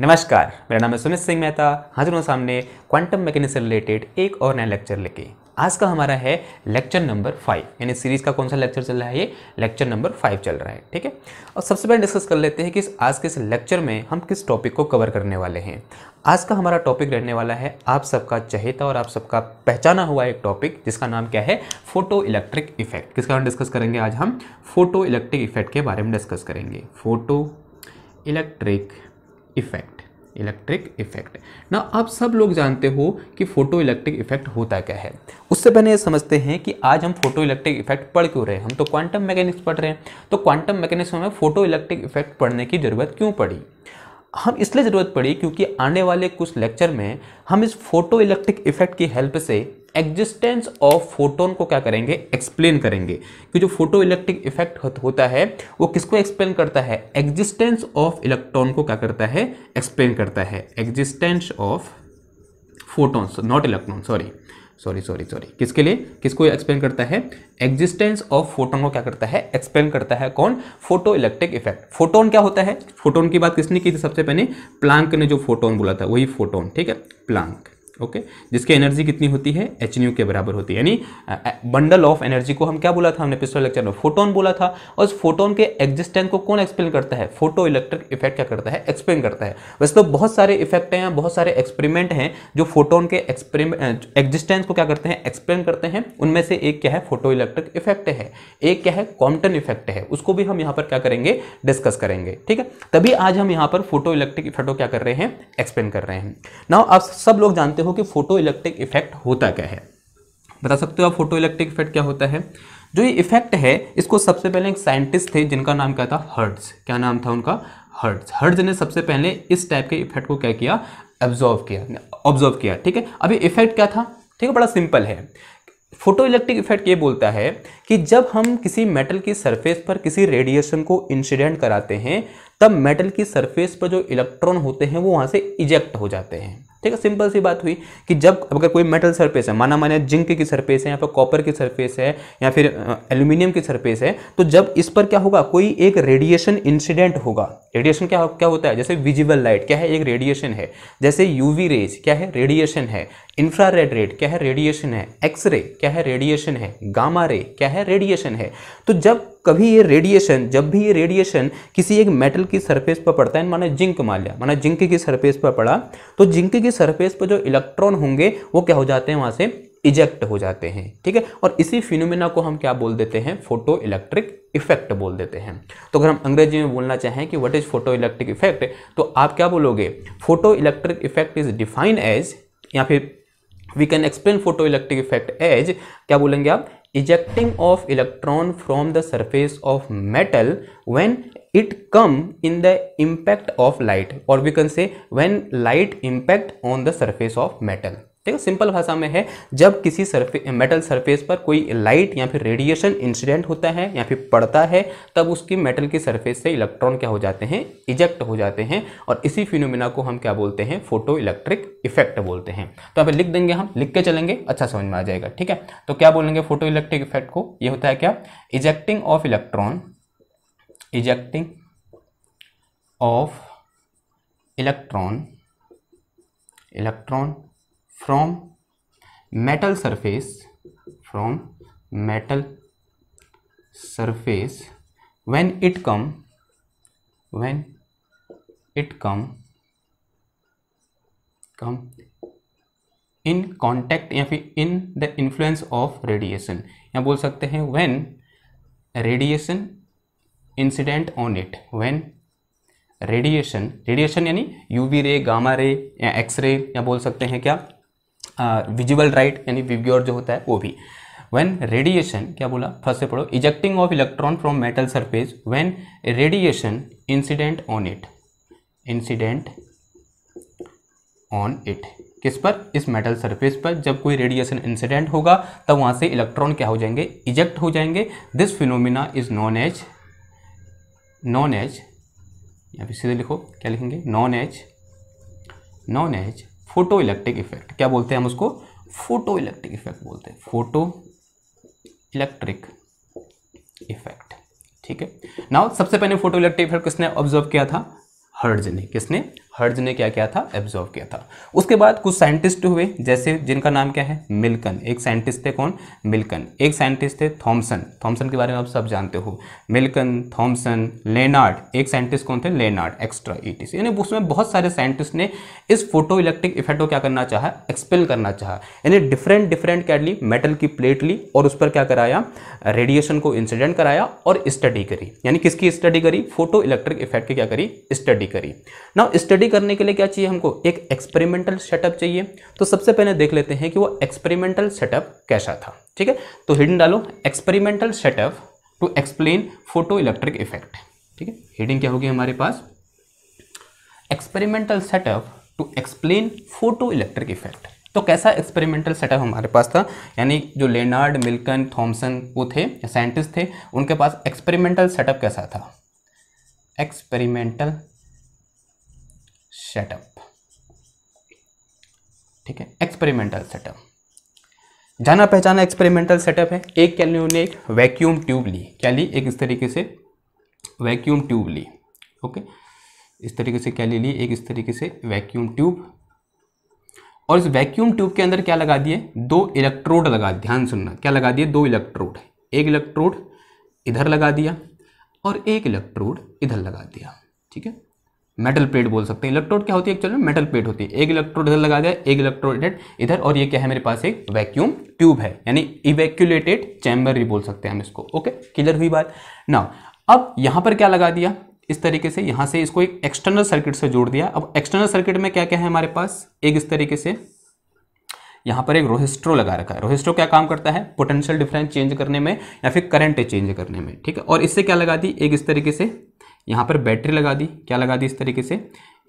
नमस्कार मेरा नाम है सुमित सिंह मेहता हाजिर हूँ सामने क्वांटम मैकेनिक से रिलेटेड एक और नया लेक्चर लेके आज का हमारा है लेक्चर नंबर फाइव यानी सीरीज का कौन सा लेक्चर चल रहा है ये लेक्चर नंबर फाइव चल रहा है ठीक है और सबसे पहले डिस्कस कर लेते हैं कि आज के इस लेक्चर में हम किस टॉपिक को कवर करने वाले हैं आज का हमारा टॉपिक रहने वाला है आप सबका चहेता और आप सबका पहचाना हुआ एक टॉपिक जिसका नाम क्या है फोटो इलेक्ट्रिक इफेक्ट किसका हम डिस्कस करेंगे आज हम फोटो इलेक्ट्रिक इफेक्ट के बारे में डिस्कस करेंगे photo electric effect electric effect ना आप सब लोग जानते हो कि फोटो इलेक्ट्रिक इफेक्ट होता क्या है उससे पहले ये समझते हैं कि आज हम फोटो इलेक्ट्रिक इफेक्ट पढ़ क्यों रहे हम तो क्वांटम मैकेनिक्स पढ़ रहे हैं तो क्वांटम मैकेनिक्स में फोटो इलेक्ट्रिक इफेक्ट पढ़ने की ज़रूरत क्यों पड़ी हम इसलिए ज़रूरत पड़ी क्योंकि आने वाले कुछ लेक्चर में हम इस फोटो इलेक्ट्रिक इफेक्ट की हेल्प से एग्जिस्टेंस ऑफ फोटोन को क्या करेंगे एक्सप्लेन करेंगे कि जो फोटो इलेक्ट्रिक इफेक्ट होता है वो किसको एक्सप्लेन करता है एग्जिस्टेंस ऑफ इलेक्ट्रॉन को क्या करता है एक्सप्लेन करता है existence of photons not electron sorry sorry sorry sorry किसके लिए किसको एक्सप्लेन करता है एग्जिस्टेंस ऑफ फोटोन को क्या करता है एक्सप्लेन करता है कौन फोटो इलेक्ट्रिक इफेक्ट फोटोन क्या होता है फोटोन की बात किसने की थी सबसे पहले प्लांक ने जो फोटोन बोला था वही फोटोन ठीक है प्लांक ओके okay? जिसकी एनर्जी कितनी होती है एच न्यू के बराबर होती है यानी बंडल ऑफ एनर्जी को हम क्या बोला था हमने पिछले लेक्चर में फोटोन बोला था और उस फोटोन के एग्जिस्टेंस को कौन एक्सप्लेन करता है फोटो इलेक्ट्रिक इफेक्ट क्या करता है एक्सप्लेन करता है वैसे तो बहुत सारे इफेक्ट हैं बहुत सारे एक्सपेरिमेंट हैं जो फोटोन के एक्सपेरिमेंट एग्जिस्टेंस को क्या करते हैं एक्सप्लेन करते हैं उनमें से एक क्या है फोटो इलेक्ट्रिक इफेक्ट है एक क्या है कॉम्पटन इफेक्ट है उसको भी हम यहाँ पर क्या करेंगे डिस्कस करेंगे ठीक है तभी आज हम यहाँ पर फोटो इलेक्ट्रिक इफेक्ट को क्या कर रहे हैं एक्सप्लेन कर रहे हैं ना आप सब लोग जानते देखो कि फोटो इलेक्ट्रिक इफेक्ट होता क्या है बता सकते हो आप फोटो इलेक्ट्रिक इफेक्ट क्या होता है जो ये इफेक्ट है इसको सबसे पहले एक साइंटिस्ट थे जिनका नाम क्या था हर्ट्स क्या नाम था उनका हर्ट्स हर्ट्स ने सबसे पहले इस टाइप के इफेक्ट को क्या किया ऑब्जॉर्व किया ऑब्जॉर्व किया ठीक है अब ये इफेक्ट क्या था ठीक है बड़ा सिंपल है फोटो इलेक्ट्रिक इफेक्ट ये बोलता है कि जब हम किसी मेटल की सरफेस पर किसी रेडिएशन को इंसिडेंट कराते हैं तब मेटल की सरफेस पर जो इलेक्ट्रॉन होते हैं वो वहाँ से इजेक्ट हो जाते हैं ठीक है सिंपल सी बात हुई कि जब अगर कोई मेटल सरफेस है माना माने जिंक की सरफेस है या फिर कॉपर की सरफेस है या फिर एल्यूमिनियम की सरफेस है तो जब इस पर क्या होगा कोई एक रेडिएशन इंसिडेंट होगा रेडिएशन क्या क्या होता है जैसे विजिबल लाइट क्या है एक रेडिएशन है जैसे यूवी रेज क्या है रेडिएशन है इंफ्रा रेड रेड क्या है रेडिएशन है एक्सरे क्या है रेडिएशन है गामा रे क्या है रेडिएशन है तो जब कभी ये रेडिएशन जब भी ये रेडिएशन किसी एक मेटल की सरफेस पर पड़ता है माना जिंक मान लिया माना जिंक की सरफेस पर पड़ा तो जिंक की सरफेस पर जो इलेक्ट्रॉन होंगे वो क्या हो जाते हैं वहाँ से इजेक्ट हो जाते हैं ठीक है और इसी फिनोमिना को हम क्या बोल देते हैं फोटो इलेक्ट्रिक इफेक्ट बोल देते हैं तो अगर हम अंग्रेजी में बोलना चाहें कि what is photo electric effect तो आप क्या बोलोगे photo electric effect is defined as या फिर we can explain photo electric effect as क्या बोलेंगे आप ejecting of electron from the surface of metal when it come in the impact of light और we can say when light impact on the surface of metal ठीक है simple भाषा में है जब किसी सरफे मेटल सरफेस पर कोई लाइट या फिर रेडिएशन इंसिडेंट होता है या फिर पड़ता है तब उसकी मेटल की सरफेस से इलेक्ट्रॉन क्या हो जाते हैं इजेक्ट हो जाते हैं और इसी फिनोमिना को हम क्या बोलते हैं फोटो इलेक्ट्रिक इफेक्ट बोलते हैं तो यहाँ लिख देंगे हम लिख के चलेंगे अच्छा समझ में आ जाएगा ठीक है तो क्या बोलेंगे फोटो इलेक्ट्रिक इफेक्ट को ये होता है क्या ejecting of electron ejecting of electron electron from metal surface from metal surface when it come when it come come in contact या फिर in the influence of radiation या बोल सकते हैं when radiation incident on it when radiation radiation यानी UV ray gamma ray या x ray या बोल सकते हैं क्या विजिबल राइट यानी विव्योर जो होता है वो भी वेन रेडिएशन क्या बोला फर्स्ट से पढ़ो ejecting of electron from metal surface when radiation incident on it incident on it किस पर इस मेटल सरफेस पर जब कोई रेडिएशन इंसिडेंट होगा तब वहां से इलेक्ट्रॉन क्या हो जाएंगे इजेक्ट हो जाएंगे this phenomena is known as known as यहाँ पर सीधे लिखो क्या लिखेंगे known as known as photo electric effect क्या बोलते हैं हम उसको फोटो इलेक्ट्रिक इफेक्ट बोलते हैं फोटो इलेक्ट्रिक इफेक्ट ठीक है नाउ सबसे पहले फोटो इलेक्ट्रिक इफेक्ट किसने ऑब्जर्व किया था हर्ज ने किसने हर्ज ने क्या किया था एब्जॉर्व किया था उसके बाद कुछ साइंटिस्ट हुए जैसे जिनका नाम क्या है मिल्कन एक साइंटिस्ट थे कौन मिल्कन एक साइंटिस्ट थे थॉमसन थॉमसन के बारे में आप सब जानते हो मिल्कन थॉमसन लेनार्ड एक साइंटिस्ट कौन थे लेनार्ड एक्स्ट्रा ईटीस यानी उसमें बहुत सारे साइंटिस्ट ने इस फोटो इलेक्ट्रिक इफेक्ट को क्या करना चाहा एक्सपेल करना चाह यानी डिफरेंट डिफरेंट क्या ली मेटल की प्लेट ली और उस पर क्या कराया रेडिएशन को इंसिडेंट कराया और स्टडी करी यानी किसकी स्टडी करी फोटो इलेक्ट्रिक इफेक्ट की क्या करी स्टडी करी ना स्टडी स्टडी करने के लिए क्या चाहिए हमको एक एक्सपेरिमेंटल सेटअप चाहिए तो सबसे पहले देख लेते हैं कि वो एक्सपेरिमेंटल सेटअप कैसा था ठीक है तो हिडिंग डालो experimental setup to explain photo electric effect ठीक है हिडिंग क्या होगी हमारे पास experimental setup to explain photo electric effect तो कैसा एक्सपेरिमेंटल सेटअप हमारे पास था यानी जो लेनार्ड मिल्कन थॉमसन वो थे साइंटिस्ट थे उनके पास एक्सपेरिमेंटल सेटअप कैसा था एक्सपेरिमेंटल सेटअप ठीक है एक्सपेरिमेंटल सेटअप जाना पहचाना एक्सपेरिमेंटल सेटअप है एक क्या उन्होंने एक वैक्यूम ट्यूब ली क्या ली एक इस तरीके से वैक्यूम ट्यूब ली ओके इस तरीके से क्या ले ली एक इस तरीके से वैक्यूम ट्यूब और इस वैक्यूम ट्यूब के अंदर क्या लगा दिए दो इलेक्ट्रोड लगा ध्यान सुनना क्या लगा दिए दो इलेक्ट्रोड एक इलेक्ट्रोड इधर लगा दिया और एक इलेक्ट्रोड इधर लगा दिया ठीक है मेटल प्लेट बोल सकते हैं इलेक्ट्रोड क्या होती है एक्चुअली मेटल प्लेट होती है एक इलेक्ट्रोड इधर लगा दिया एक इलेक्ट्रोड इधर और ये क्या है मेरे पास एक वैक्यूम ट्यूब है यानी इवेक्यूलेटेड चैम्बर भी बोल सकते हैं हम इसको ओके क्लियर हुई बात ना अब यहाँ पर क्या लगा दिया इस तरीके से यहाँ से इसको एक एक्सटर्नल सर्किट से जोड़ दिया अब एक्सटर्नल सर्किट में क्या क्या है हमारे पास एक इस तरीके से यहाँ पर एक रोहिस्ट्रो लगा रखा है रोहिस्ट्रो क्या काम करता है पोटेंशियल डिफरेंस चेंज करने में या फिर करंट चेंज करने में ठीक है और इससे क्या लगा दी एक इस तरीके से यहाँ पर बैटरी लगा दी क्या लगा दी इस तरीके से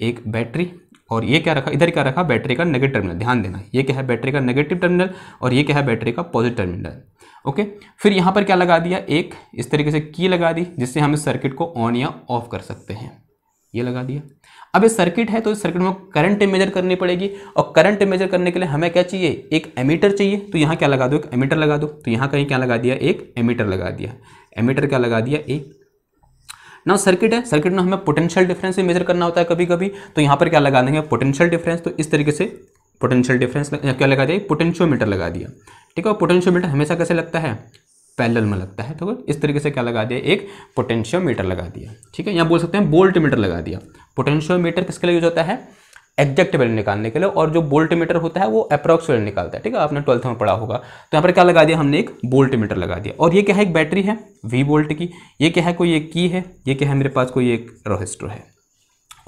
एक बैटरी और ये क्या रखा इधर क्या रखा बैटरी का नेगेटिव टर्मिनल ध्यान देना ये क्या है बैटरी का नेगेटिव टर्मिनल और ये क्या है बैटरी का पॉजिटिव टर्मिनल ओके फिर यहाँ पर क्या लगा दिया एक इस तरीके से की लगा दी जिससे हम इस सर्किट को ऑन या ऑफ कर सकते हैं ये लगा दिया अब ये सर्किट है तो इस सर्किट में करंट मेजर करनी पड़ेगी और करंट मेजर करने के लिए हमें क्या चाहिए एक एमीटर चाहिए तो यहाँ क्या लगा दो एक एमीटर लगा दो तो यहाँ कहीं क्या लगा दिया एक एमीटर लगा दिया एमीटर क्या लगा दिया एक ना सर्किट है सर्किट में हमें पोटेंशियल डिफरेंस भी मेजर करना होता है कभी कभी तो यहाँ पर क्या लगा देंगे पोटेंशियल डिफरेंस तो इस तरीके से पोटेंशियल डिफरेंस क्या लगा दिया पोटेंशियोमीटर लगा दिया ठीक है पोटेंशियोमीटर हमेशा कैसे लगता है पैरेलल में लगता है तो इस तरीके से क्या लगा दिया एक पोटेंशियोमीटर लगा दिया ठीक है यहाँ बोल सकते हैं बोल्ट मीटर लगा दिया पोटेंशियोमीटर किसके लिए यूज होता है एग्जैक्ट वैल्यू निकालने के लिए और जो बोल्ट मीटर होता है वो अप्रॉक्स वैल्यू निकालता है ठीक है आपने ट्वेल्थ में पढ़ा होगा तो यहाँ पर क्या लगा दिया हमने एक बोल्ट मीटर लगा दिया और ये क्या है एक बैटरी है वी बोल्ट की ये क्या है कोई एक की है ये क्या है मेरे पास कोई एक रोहिस्टर है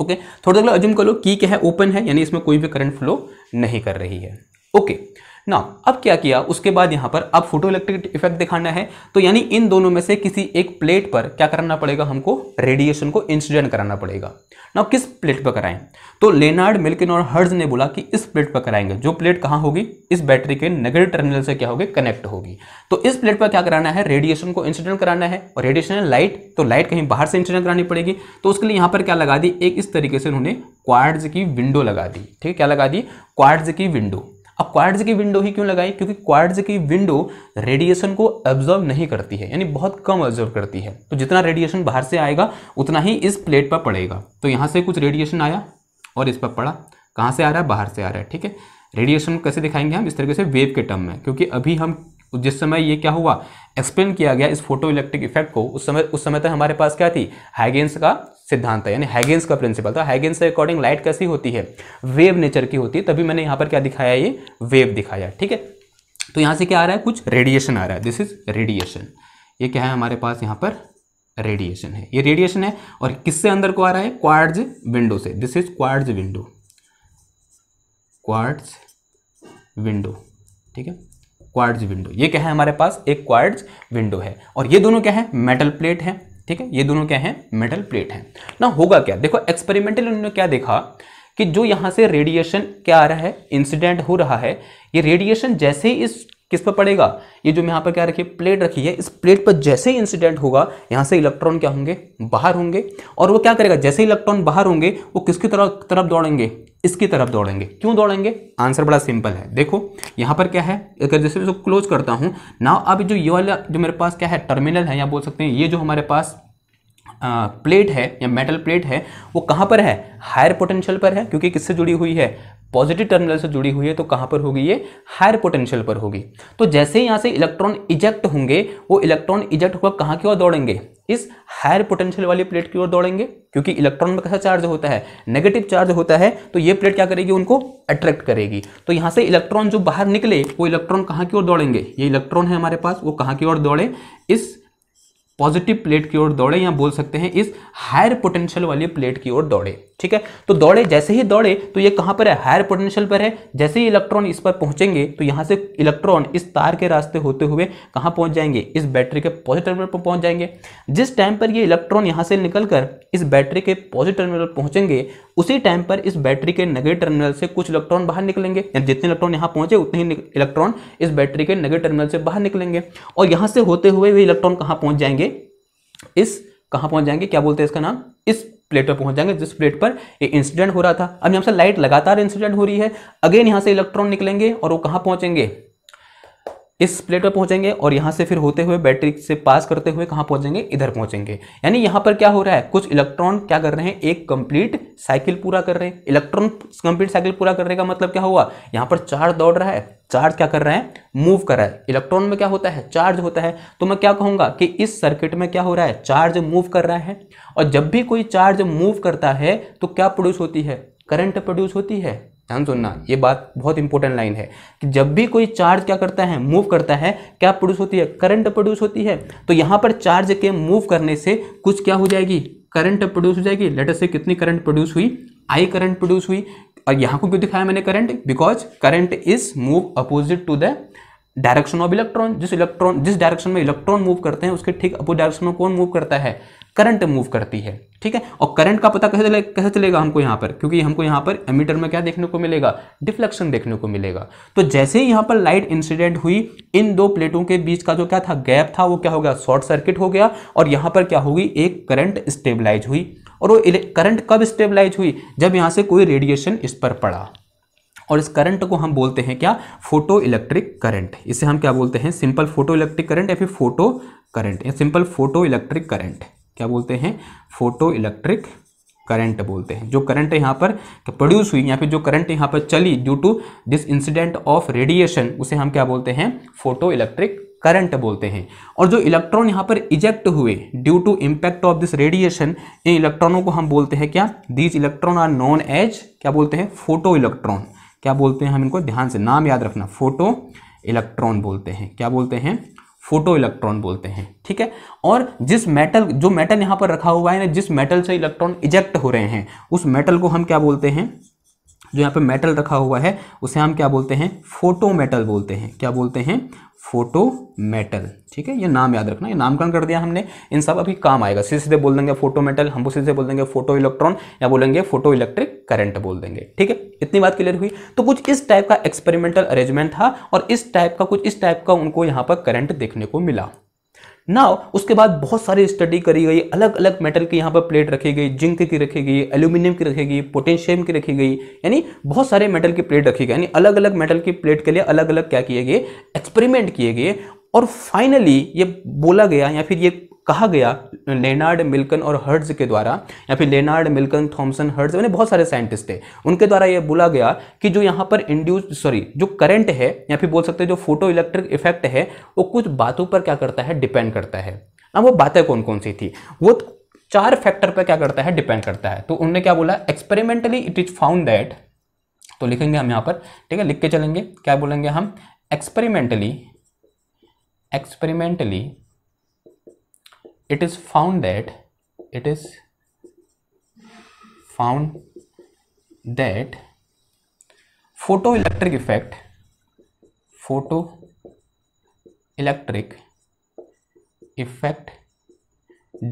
ओके थोड़ा देर अज्यूम कर लो की क्या है ओपन है यानी इसमें कोई भी करंट फ्लो नहीं कर रही है ओके okay. ना अब क्या किया उसके बाद यहाँ पर अब फोटो इलेक्ट्रिक इफेक्ट दिखाना है तो यानी इन दोनों में से किसी एक प्लेट पर क्या करना पड़ेगा हमको रेडिएशन को इंसिडेंट कराना पड़ेगा ना किस प्लेट पर कराएं तो लेनार्ड मिल्किन और हर्ज ने बोला कि इस प्लेट पर कराएंगे जो प्लेट कहाँ होगी इस बैटरी के नेगेटिव टर्मिनल से क्या होगी कनेक्ट होगी तो इस प्लेट पर क्या कराना है रेडिएशन को इंसिडेंट कराना है और रेडिएशन है लाइट तो लाइट कहीं बाहर से इंसिडेंट करानी पड़ेगी तो उसके लिए यहाँ पर क्या लगा दी एक इस तरीके से उन्होंने क्वार्ड्स की विंडो लगा दी ठीक है क्या लगा दी क्वार्ड्स की विंडो अब क्वार्ट्ज की विंडो ही क्यों लगाई क्योंकि क्वार्ट्ज की विंडो रेडिएशन को एब्जॉर्व नहीं करती है यानी बहुत कम एब्जॉर्व करती है तो जितना रेडिएशन बाहर से आएगा उतना ही इस प्लेट पर पड़ेगा तो यहाँ से कुछ रेडिएशन आया और इस पर पड़ा कहाँ से आ रहा है बाहर से आ रहा है ठीक है रेडिएशन कैसे दिखाएंगे हम इस तरीके से वेव के टर्म में क्योंकि अभी हम जिस समय ये क्या हुआ एक्सप्लेन किया गया इस फोटो इलेक्ट्रिक इफेक्ट को उस समय उस समय तक हमारे पास क्या थी हाइगेंस का सिद्धांत है यानी हैगेंस का प्रिंसिपल था हैगेंस के अकॉर्डिंग लाइट कैसी होती है वेव नेचर की होती है तभी मैंने यहाँ पर क्या दिखाया ये वेव दिखाया ठीक है तो यहाँ से क्या आ रहा है कुछ रेडिएशन आ रहा है दिस इज रेडिएशन ये क्या है हमारे पास यहाँ पर रेडिएशन है ये रेडिएशन है और किससे अंदर को आ रहा है क्वार्ज विंडो से this is quartz window quartz window ठीक है क्वार्ज विंडो ये क्या है हमारे पास एक क्वार्ज विंडो है और ये दोनों क्या है मेटल प्लेट है ठीक है ये दोनों क्या है मेटल प्लेट है ना होगा क्या देखो एक्सपेरिमेंटल उन्होंने क्या देखा कि जो यहाँ से रेडिएशन क्या आ रहा है इंसिडेंट हो रहा है ये रेडिएशन जैसे ही इस किस पर पड़ेगा ये जो यहाँ पर क्या रखी है प्लेट रखी है इस प्लेट पर जैसे ही इंसिडेंट होगा यहाँ से इलेक्ट्रॉन क्या होंगे बाहर होंगे और वो क्या करेगा जैसे इलेक्ट्रॉन बाहर होंगे वो किसकी तरफ तरफ दौड़ेंगे इसकी तरफ दौड़ेंगे क्यों दौड़ेंगे आंसर बड़ा सिंपल है देखो यहाँ पर क्या है अगर जैसे क्लोज करता हूँ ना अब जो ये वाला जो मेरे पास क्या है टर्मिनल है या बोल सकते हैं ये जो हमारे पास प्लेट है या मेटल प्लेट है वो कहाँ पर है हायर पोटेंशियल पर है क्योंकि किससे जुड़ी हुई है पॉजिटिव टर्मिनल से जुड़ी हुई है तो कहाँ पर होगी ये हायर पोटेंशियल पर होगी तो जैसे ही यहाँ से इलेक्ट्रॉन इजेक्ट होंगे वो इलेक्ट्रॉन इजेक्ट होकर कहाँ की ओर दौड़ेंगे इस हायर पोटेंशियल वाली प्लेट की ओर दौड़ेंगे क्योंकि इलेक्ट्रॉन में कैसा चार्ज होता है नेगेटिव चार्ज होता है तो ये प्लेट क्या करेगी उनको अट्रैक्ट करेगी तो यहाँ से इलेक्ट्रॉन जो बाहर निकले वो इलेक्ट्रॉन कहाँ की ओर दौड़ेंगे ये इलेक्ट्रॉन है हमारे पास वो कहाँ की ओर दौड़े इस पॉजिटिव प्लेट की ओर दौड़े या बोल सकते हैं इस हायर पोटेंशियल वाली प्लेट की ओर दौड़े ठीक है तो दौड़े जैसे ही दौड़े तो ये कहां पर है हायर पोटेंशियल पर है जैसे ही इलेक्ट्रॉन इस पर पहुंचेंगे तो यहाँ से इलेक्ट्रॉन इस तार के रास्ते होते हुए कहां पहुंच जाएंगे इस बैटरी के पॉजिटिव टर्मिनल पर पहुंच जाएंगे जिस टाइम पर ये इलेक्ट्रॉन यहां से निकलकर इस बैटरी के पॉजिटिव टर्मिनल पर पहुंचेंगे उसी टाइम पर इस बैटरी के नगे टर्मिनल से कुछ इलेक्ट्रॉन बाहर निकलेंगे जितने इलेक्ट्रॉन यहाँ पहुंचे उतने ही इलेक्ट्रॉन इस बैटरी के नगे टर्मिनल से बाहर निकलेंगे और यहाँ से होते हुए वे इलेक्ट्रॉन कहाँ पहुंच जाएंगे इस कहाँ पहुंच जाएंगे क्या बोलते हैं इसका नाम इस प्लेट पर पहुंच जाएंगे जिस प्लेट पर ये इंसिडेंट हो रहा था अब यहाँ से लाइट लगातार इंसिडेंट हो रही है अगेन यहाँ से इलेक्ट्रॉन निकलेंगे और वो कहाँ पहुंचेंगे इस प्लेट पर पहुंचेंगे और यहां से फिर होते हुए बैटरी से पास करते हुए कहां पहुंचेंगे इधर पहुंचेंगे यानी यहां पर क्या हो रहा है कुछ इलेक्ट्रॉन क्या कर रहे हैं एक कंप्लीट साइकिल पूरा कर रहे हैं इलेक्ट्रॉन कंप्लीट साइकिल पूरा करने का मतलब क्या हुआ यहाँ पर चार्ज दौड़ रहा है चार्ज क्या कर रहे हैं मूव कर रहा है इलेक्ट्रॉन में क्या होता है चार्ज होता है तो मैं क्या कहूंगा कि इस सर्किट में क्या हो रहा है चार्ज मूव कर रहा है और जब भी कोई चार्ज मूव करता है तो क्या प्रोड्यूस होती है करंट प्रोड्यूस होती है ध्यान सुनना ये बात बहुत इंपॉर्टेंट लाइन है कि जब भी कोई चार्ज क्या करता है मूव करता है क्या प्रोड्यूस होती है करंट प्रोड्यूस होती है तो यहाँ पर चार्ज के मूव करने से कुछ क्या हो जाएगी करंट प्रोड्यूस हो जाएगी लेटर से कितनी करंट प्रोड्यूस हुई आई करंट प्रोड्यूस हुई और यहाँ को क्यों दिखाया मैंने current because current is move opposite to the direction of electron जिस इलेक्ट्रॉन जिस डायरेक्शन में इलेक्ट्रॉन मूव करते हैं उसके ठीक अपोजिट डायरेक्शन में कौन मूव करता है करंट मूव करती है ठीक है और करंट का पता कैसे चले कैसे चलेगा हमको यहाँ पर क्योंकि हमको यहाँ पर एमीटर में क्या देखने को मिलेगा डिफ्लेक्शन देखने को मिलेगा तो जैसे ही यहाँ पर लाइट इंसिडेंट हुई इन दो प्लेटों के बीच का जो क्या था गैप था वो क्या हो गया शॉर्ट सर्किट हो गया और यहाँ पर क्या होगी एक करंट स्टेबलाइज हुई और वो करंट कब स्टेबलाइज हुई जब यहाँ से कोई रेडिएशन इस पर पड़ा और इस करंट को हम बोलते हैं क्या फोटो इलेक्ट्रिक करंट इसे हम क्या बोलते हैं सिंपल फोटो इलेक्ट्रिक करंट या फिर फोटो करंट या सिंपल फोटो इलेक्ट्रिक करंट क्या बोलते हैं फोटो इलेक्ट्रिक करंट बोलते हैं जो करंट यहाँ पर प्रोड्यूस हुई या फिर जो करंट यहाँ पर चली due to this incident of radiation उसे हम क्या बोलते हैं फोटो इलेक्ट्रिक करंट बोलते हैं और जो इलेक्ट्रॉन यहाँ पर इजेक्ट हुए due to impact of this radiation इन इलेक्ट्रॉनों को हम बोलते हैं क्या these electron are known as क्या बोलते हैं फोटो इलेक्ट्रॉन क्या बोलते हैं हम इनको ध्यान से नाम याद रखना फोटो इलेक्ट्रॉन बोलते हैं क्या बोलते हैं फोटो इलेक्ट्रॉन बोलते हैं ठीक है और जिस मेटल जो मेटल यहाँ पर रखा हुआ है ना जिस मेटल से इलेक्ट्रॉन इजेक्ट हो रहे हैं उस मेटल को हम क्या बोलते हैं जो यहाँ पे मेटल रखा हुआ है उसे हम क्या बोलते हैं फोटो मेटल बोलते हैं क्या बोलते हैं फोटो मेटल ठीक है ये नाम याद रखना ये नामकरण कर दिया हमने इन सब अभी काम आएगा सीधे सीधे बोल देंगे फोटो मेटल हम सीधे बोल देंगे फोटो इलेक्ट्रॉन या बोलेंगे फोटो इलेक्ट्रिक करंट बोल देंगे ठीक है इतनी बात क्लियर हुई तो कुछ इस टाइप का एक्सपेरिमेंटल अरेंजमेंट था और इस टाइप का कुछ इस टाइप का उनको यहाँ पर करंट देखने को मिला नाउ उसके बाद बहुत सारी स्टडी करी गई अलग अलग मेटल की यहाँ पर प्लेट रखी गई जिंक की रखी गई एल्यूमिनियम की रखी गई पोटेशियम की रखी गई यानी बहुत सारे मेटल की प्लेट रखी गई यानी अलग अलग मेटल की प्लेट के लिए अलग अलग क्या किए गए एक्सपेरिमेंट किए गए और फाइनली ये बोला गया या फिर ये कहा गया लेनार्ड मिल्कन और हर्ड्स के द्वारा या फिर लेनार्ड मिल्कन थॉमसन हर्ड्स मैंने बहुत सारे साइंटिस्ट थे उनके द्वारा यह बोला गया कि जो यहाँ पर इंड्यूस सॉरी जो करंट है या फिर बोल सकते हैं जो फोटो इलेक्ट्रिक इफेक्ट है वो कुछ बातों पर क्या करता है डिपेंड करता है अब वो बातें कौन कौन सी थी वो चार फैक्टर पर क्या करता है डिपेंड करता है तो उनने क्या बोला experimentally it is found that तो लिखेंगे हम यहाँ पर ठीक है लिख के चलेंगे क्या बोलेंगे हम experimentally experimentally it is found that it is found that photoelectric effect photo electric effect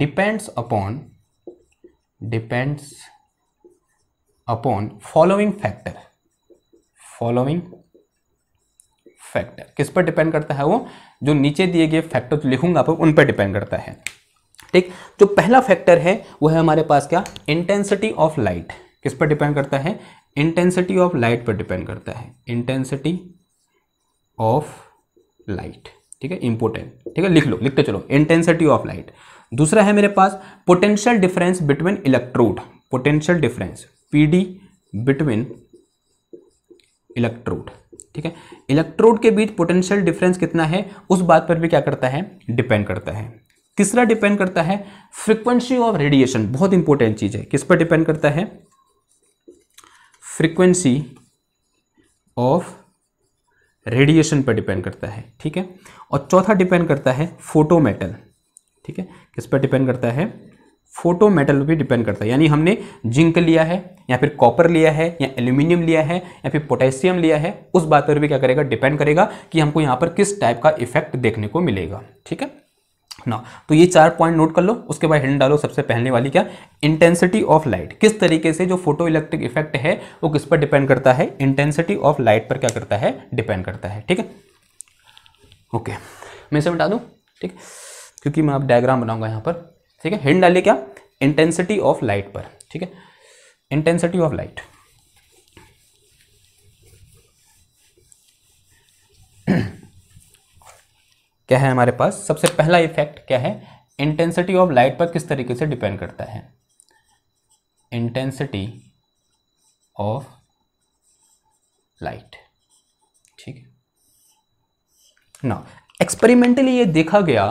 depends upon depends upon following factor following factor किस पर डिपेंड करता है वो जो नीचे दिए गए फैक्टर लिखूंगा आप उन पर डिपेंड करता है ठीक जो पहला फैक्टर है वो है हमारे पास क्या इंटेंसिटी ऑफ लाइट किस पर डिपेंड करता है इंटेंसिटी ऑफ लाइट पर डिपेंड करता है इंटेंसिटी ऑफ लाइट ठीक है इंपोर्टेंट ठीक है लिख लो लिखते चलो इंटेंसिटी ऑफ लाइट दूसरा है मेरे पास potential difference between electrode potential difference PD between electrode ठीक है इलेक्ट्रोड के बीच पोटेंशियल डिफरेंस कितना है उस बात पर भी क्या करता है डिपेंड करता है तीसरा डिपेंड करता है फ्रीक्वेंसी ऑफ रेडिएशन बहुत इंपॉर्टेंट चीज़ है किस पर डिपेंड करता है फ्रीक्वेंसी ऑफ रेडिएशन पर डिपेंड करता है ठीक है और चौथा डिपेंड करता है फोटोमेटल ठीक है किस पर डिपेंड करता है फोटो मेटल भी डिपेंड करता है यानी हमने जिंक लिया है या फिर कॉपर लिया है या एल्यूमिनियम लिया है या फिर पोटेशियम लिया है उस बात पर भी क्या करेगा डिपेंड करेगा कि हमको यहाँ पर किस टाइप का इफेक्ट देखने को मिलेगा ठीक है ना तो ये चार पॉइंट नोट कर लो उसके बाद हिडन डालो सबसे पहले वाली क्या इंटेंसिटी ऑफ लाइट किस तरीके से जो फोटो इलेक्ट्रिक इफेक्ट है वो किस पर डिपेंड करता है इंटेंसिटी ऑफ लाइट पर क्या करता है डिपेंड करता है ठीक है ओके मैं इसे बता दूँ ठीक क्योंकि मैं आप डायग्राम बनाऊंगा यहाँ पर ठीक है हिंड डालिए क्या इंटेंसिटी ऑफ लाइट पर ठीक है इंटेंसिटी ऑफ लाइट क्या है हमारे पास सबसे पहला इफेक्ट क्या है इंटेंसिटी ऑफ लाइट पर किस तरीके से डिपेंड करता है इंटेंसिटी ऑफ लाइट ठीक है ना एक्सपेरिमेंटली ये देखा गया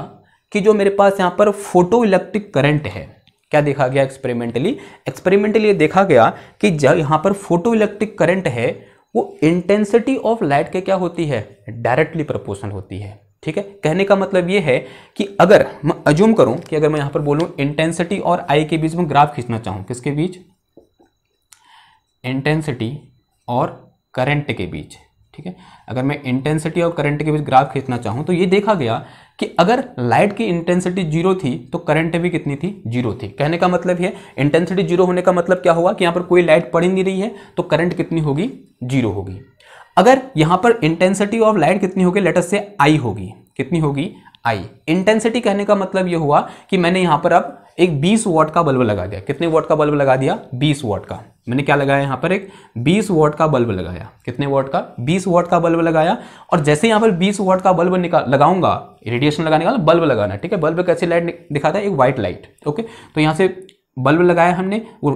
कि जो मेरे पास यहां पर फोटो इलेक्ट्रिक करंट है क्या देखा गया एक्सपेरिमेंटली एक्सपेरिमेंटली ये देखा गया कि जब यहां पर फोटो इलेक्ट्रिक करंट है वो इंटेंसिटी ऑफ लाइट के क्या होती है डायरेक्टली प्रपोर्सन होती है ठीक है कहने का मतलब ये है कि अगर मैं अज्यूम करूं कि अगर मैं यहां पर बोलूं इंटेंसिटी और आई के बीच में ग्राफ खींचना चाहूं किसके बीच इंटेंसिटी और करंट के बीच ठीक है अगर मैं इंटेंसिटी और करंट के बीच ग्राफ खींचना चाहूं तो ये देखा गया कि अगर लाइट की इंटेंसिटी जीरो थी तो करंट भी कितनी थी जीरो थी कहने का मतलब है इंटेंसिटी जीरो होने का मतलब क्या हुआ कि यहाँ पर कोई लाइट पड़ी नहीं रही है तो करंट कितनी होगी जीरो होगी अगर यहाँ पर इंटेंसिटी ऑफ लाइट कितनी होगी लेटस से आई होगी कितनी होगी आई इंटेंसिटी कहने का मतलब यह हुआ कि मैंने यहाँ पर अब एक 20 वॉट का बल्ब लगा दिया कितने वॉट का बल्ब लगा दिया 20 वॉट का मैंने क्या लगाया यहाँ पर एक 20 वॉट का बल्ब लगाया कितने वॉट का 20 वॉट का बल्ब लगाया और जैसे यहाँ पर 20 वॉट का बल्ब लगाऊंगा रेडिएशन लगाने का बल्ब लगाना ठीक है बल्ब कैसी लाइट दिखाता है एक वाइट लाइट ओके तो यहाँ से बल्ब लगाया हमने वो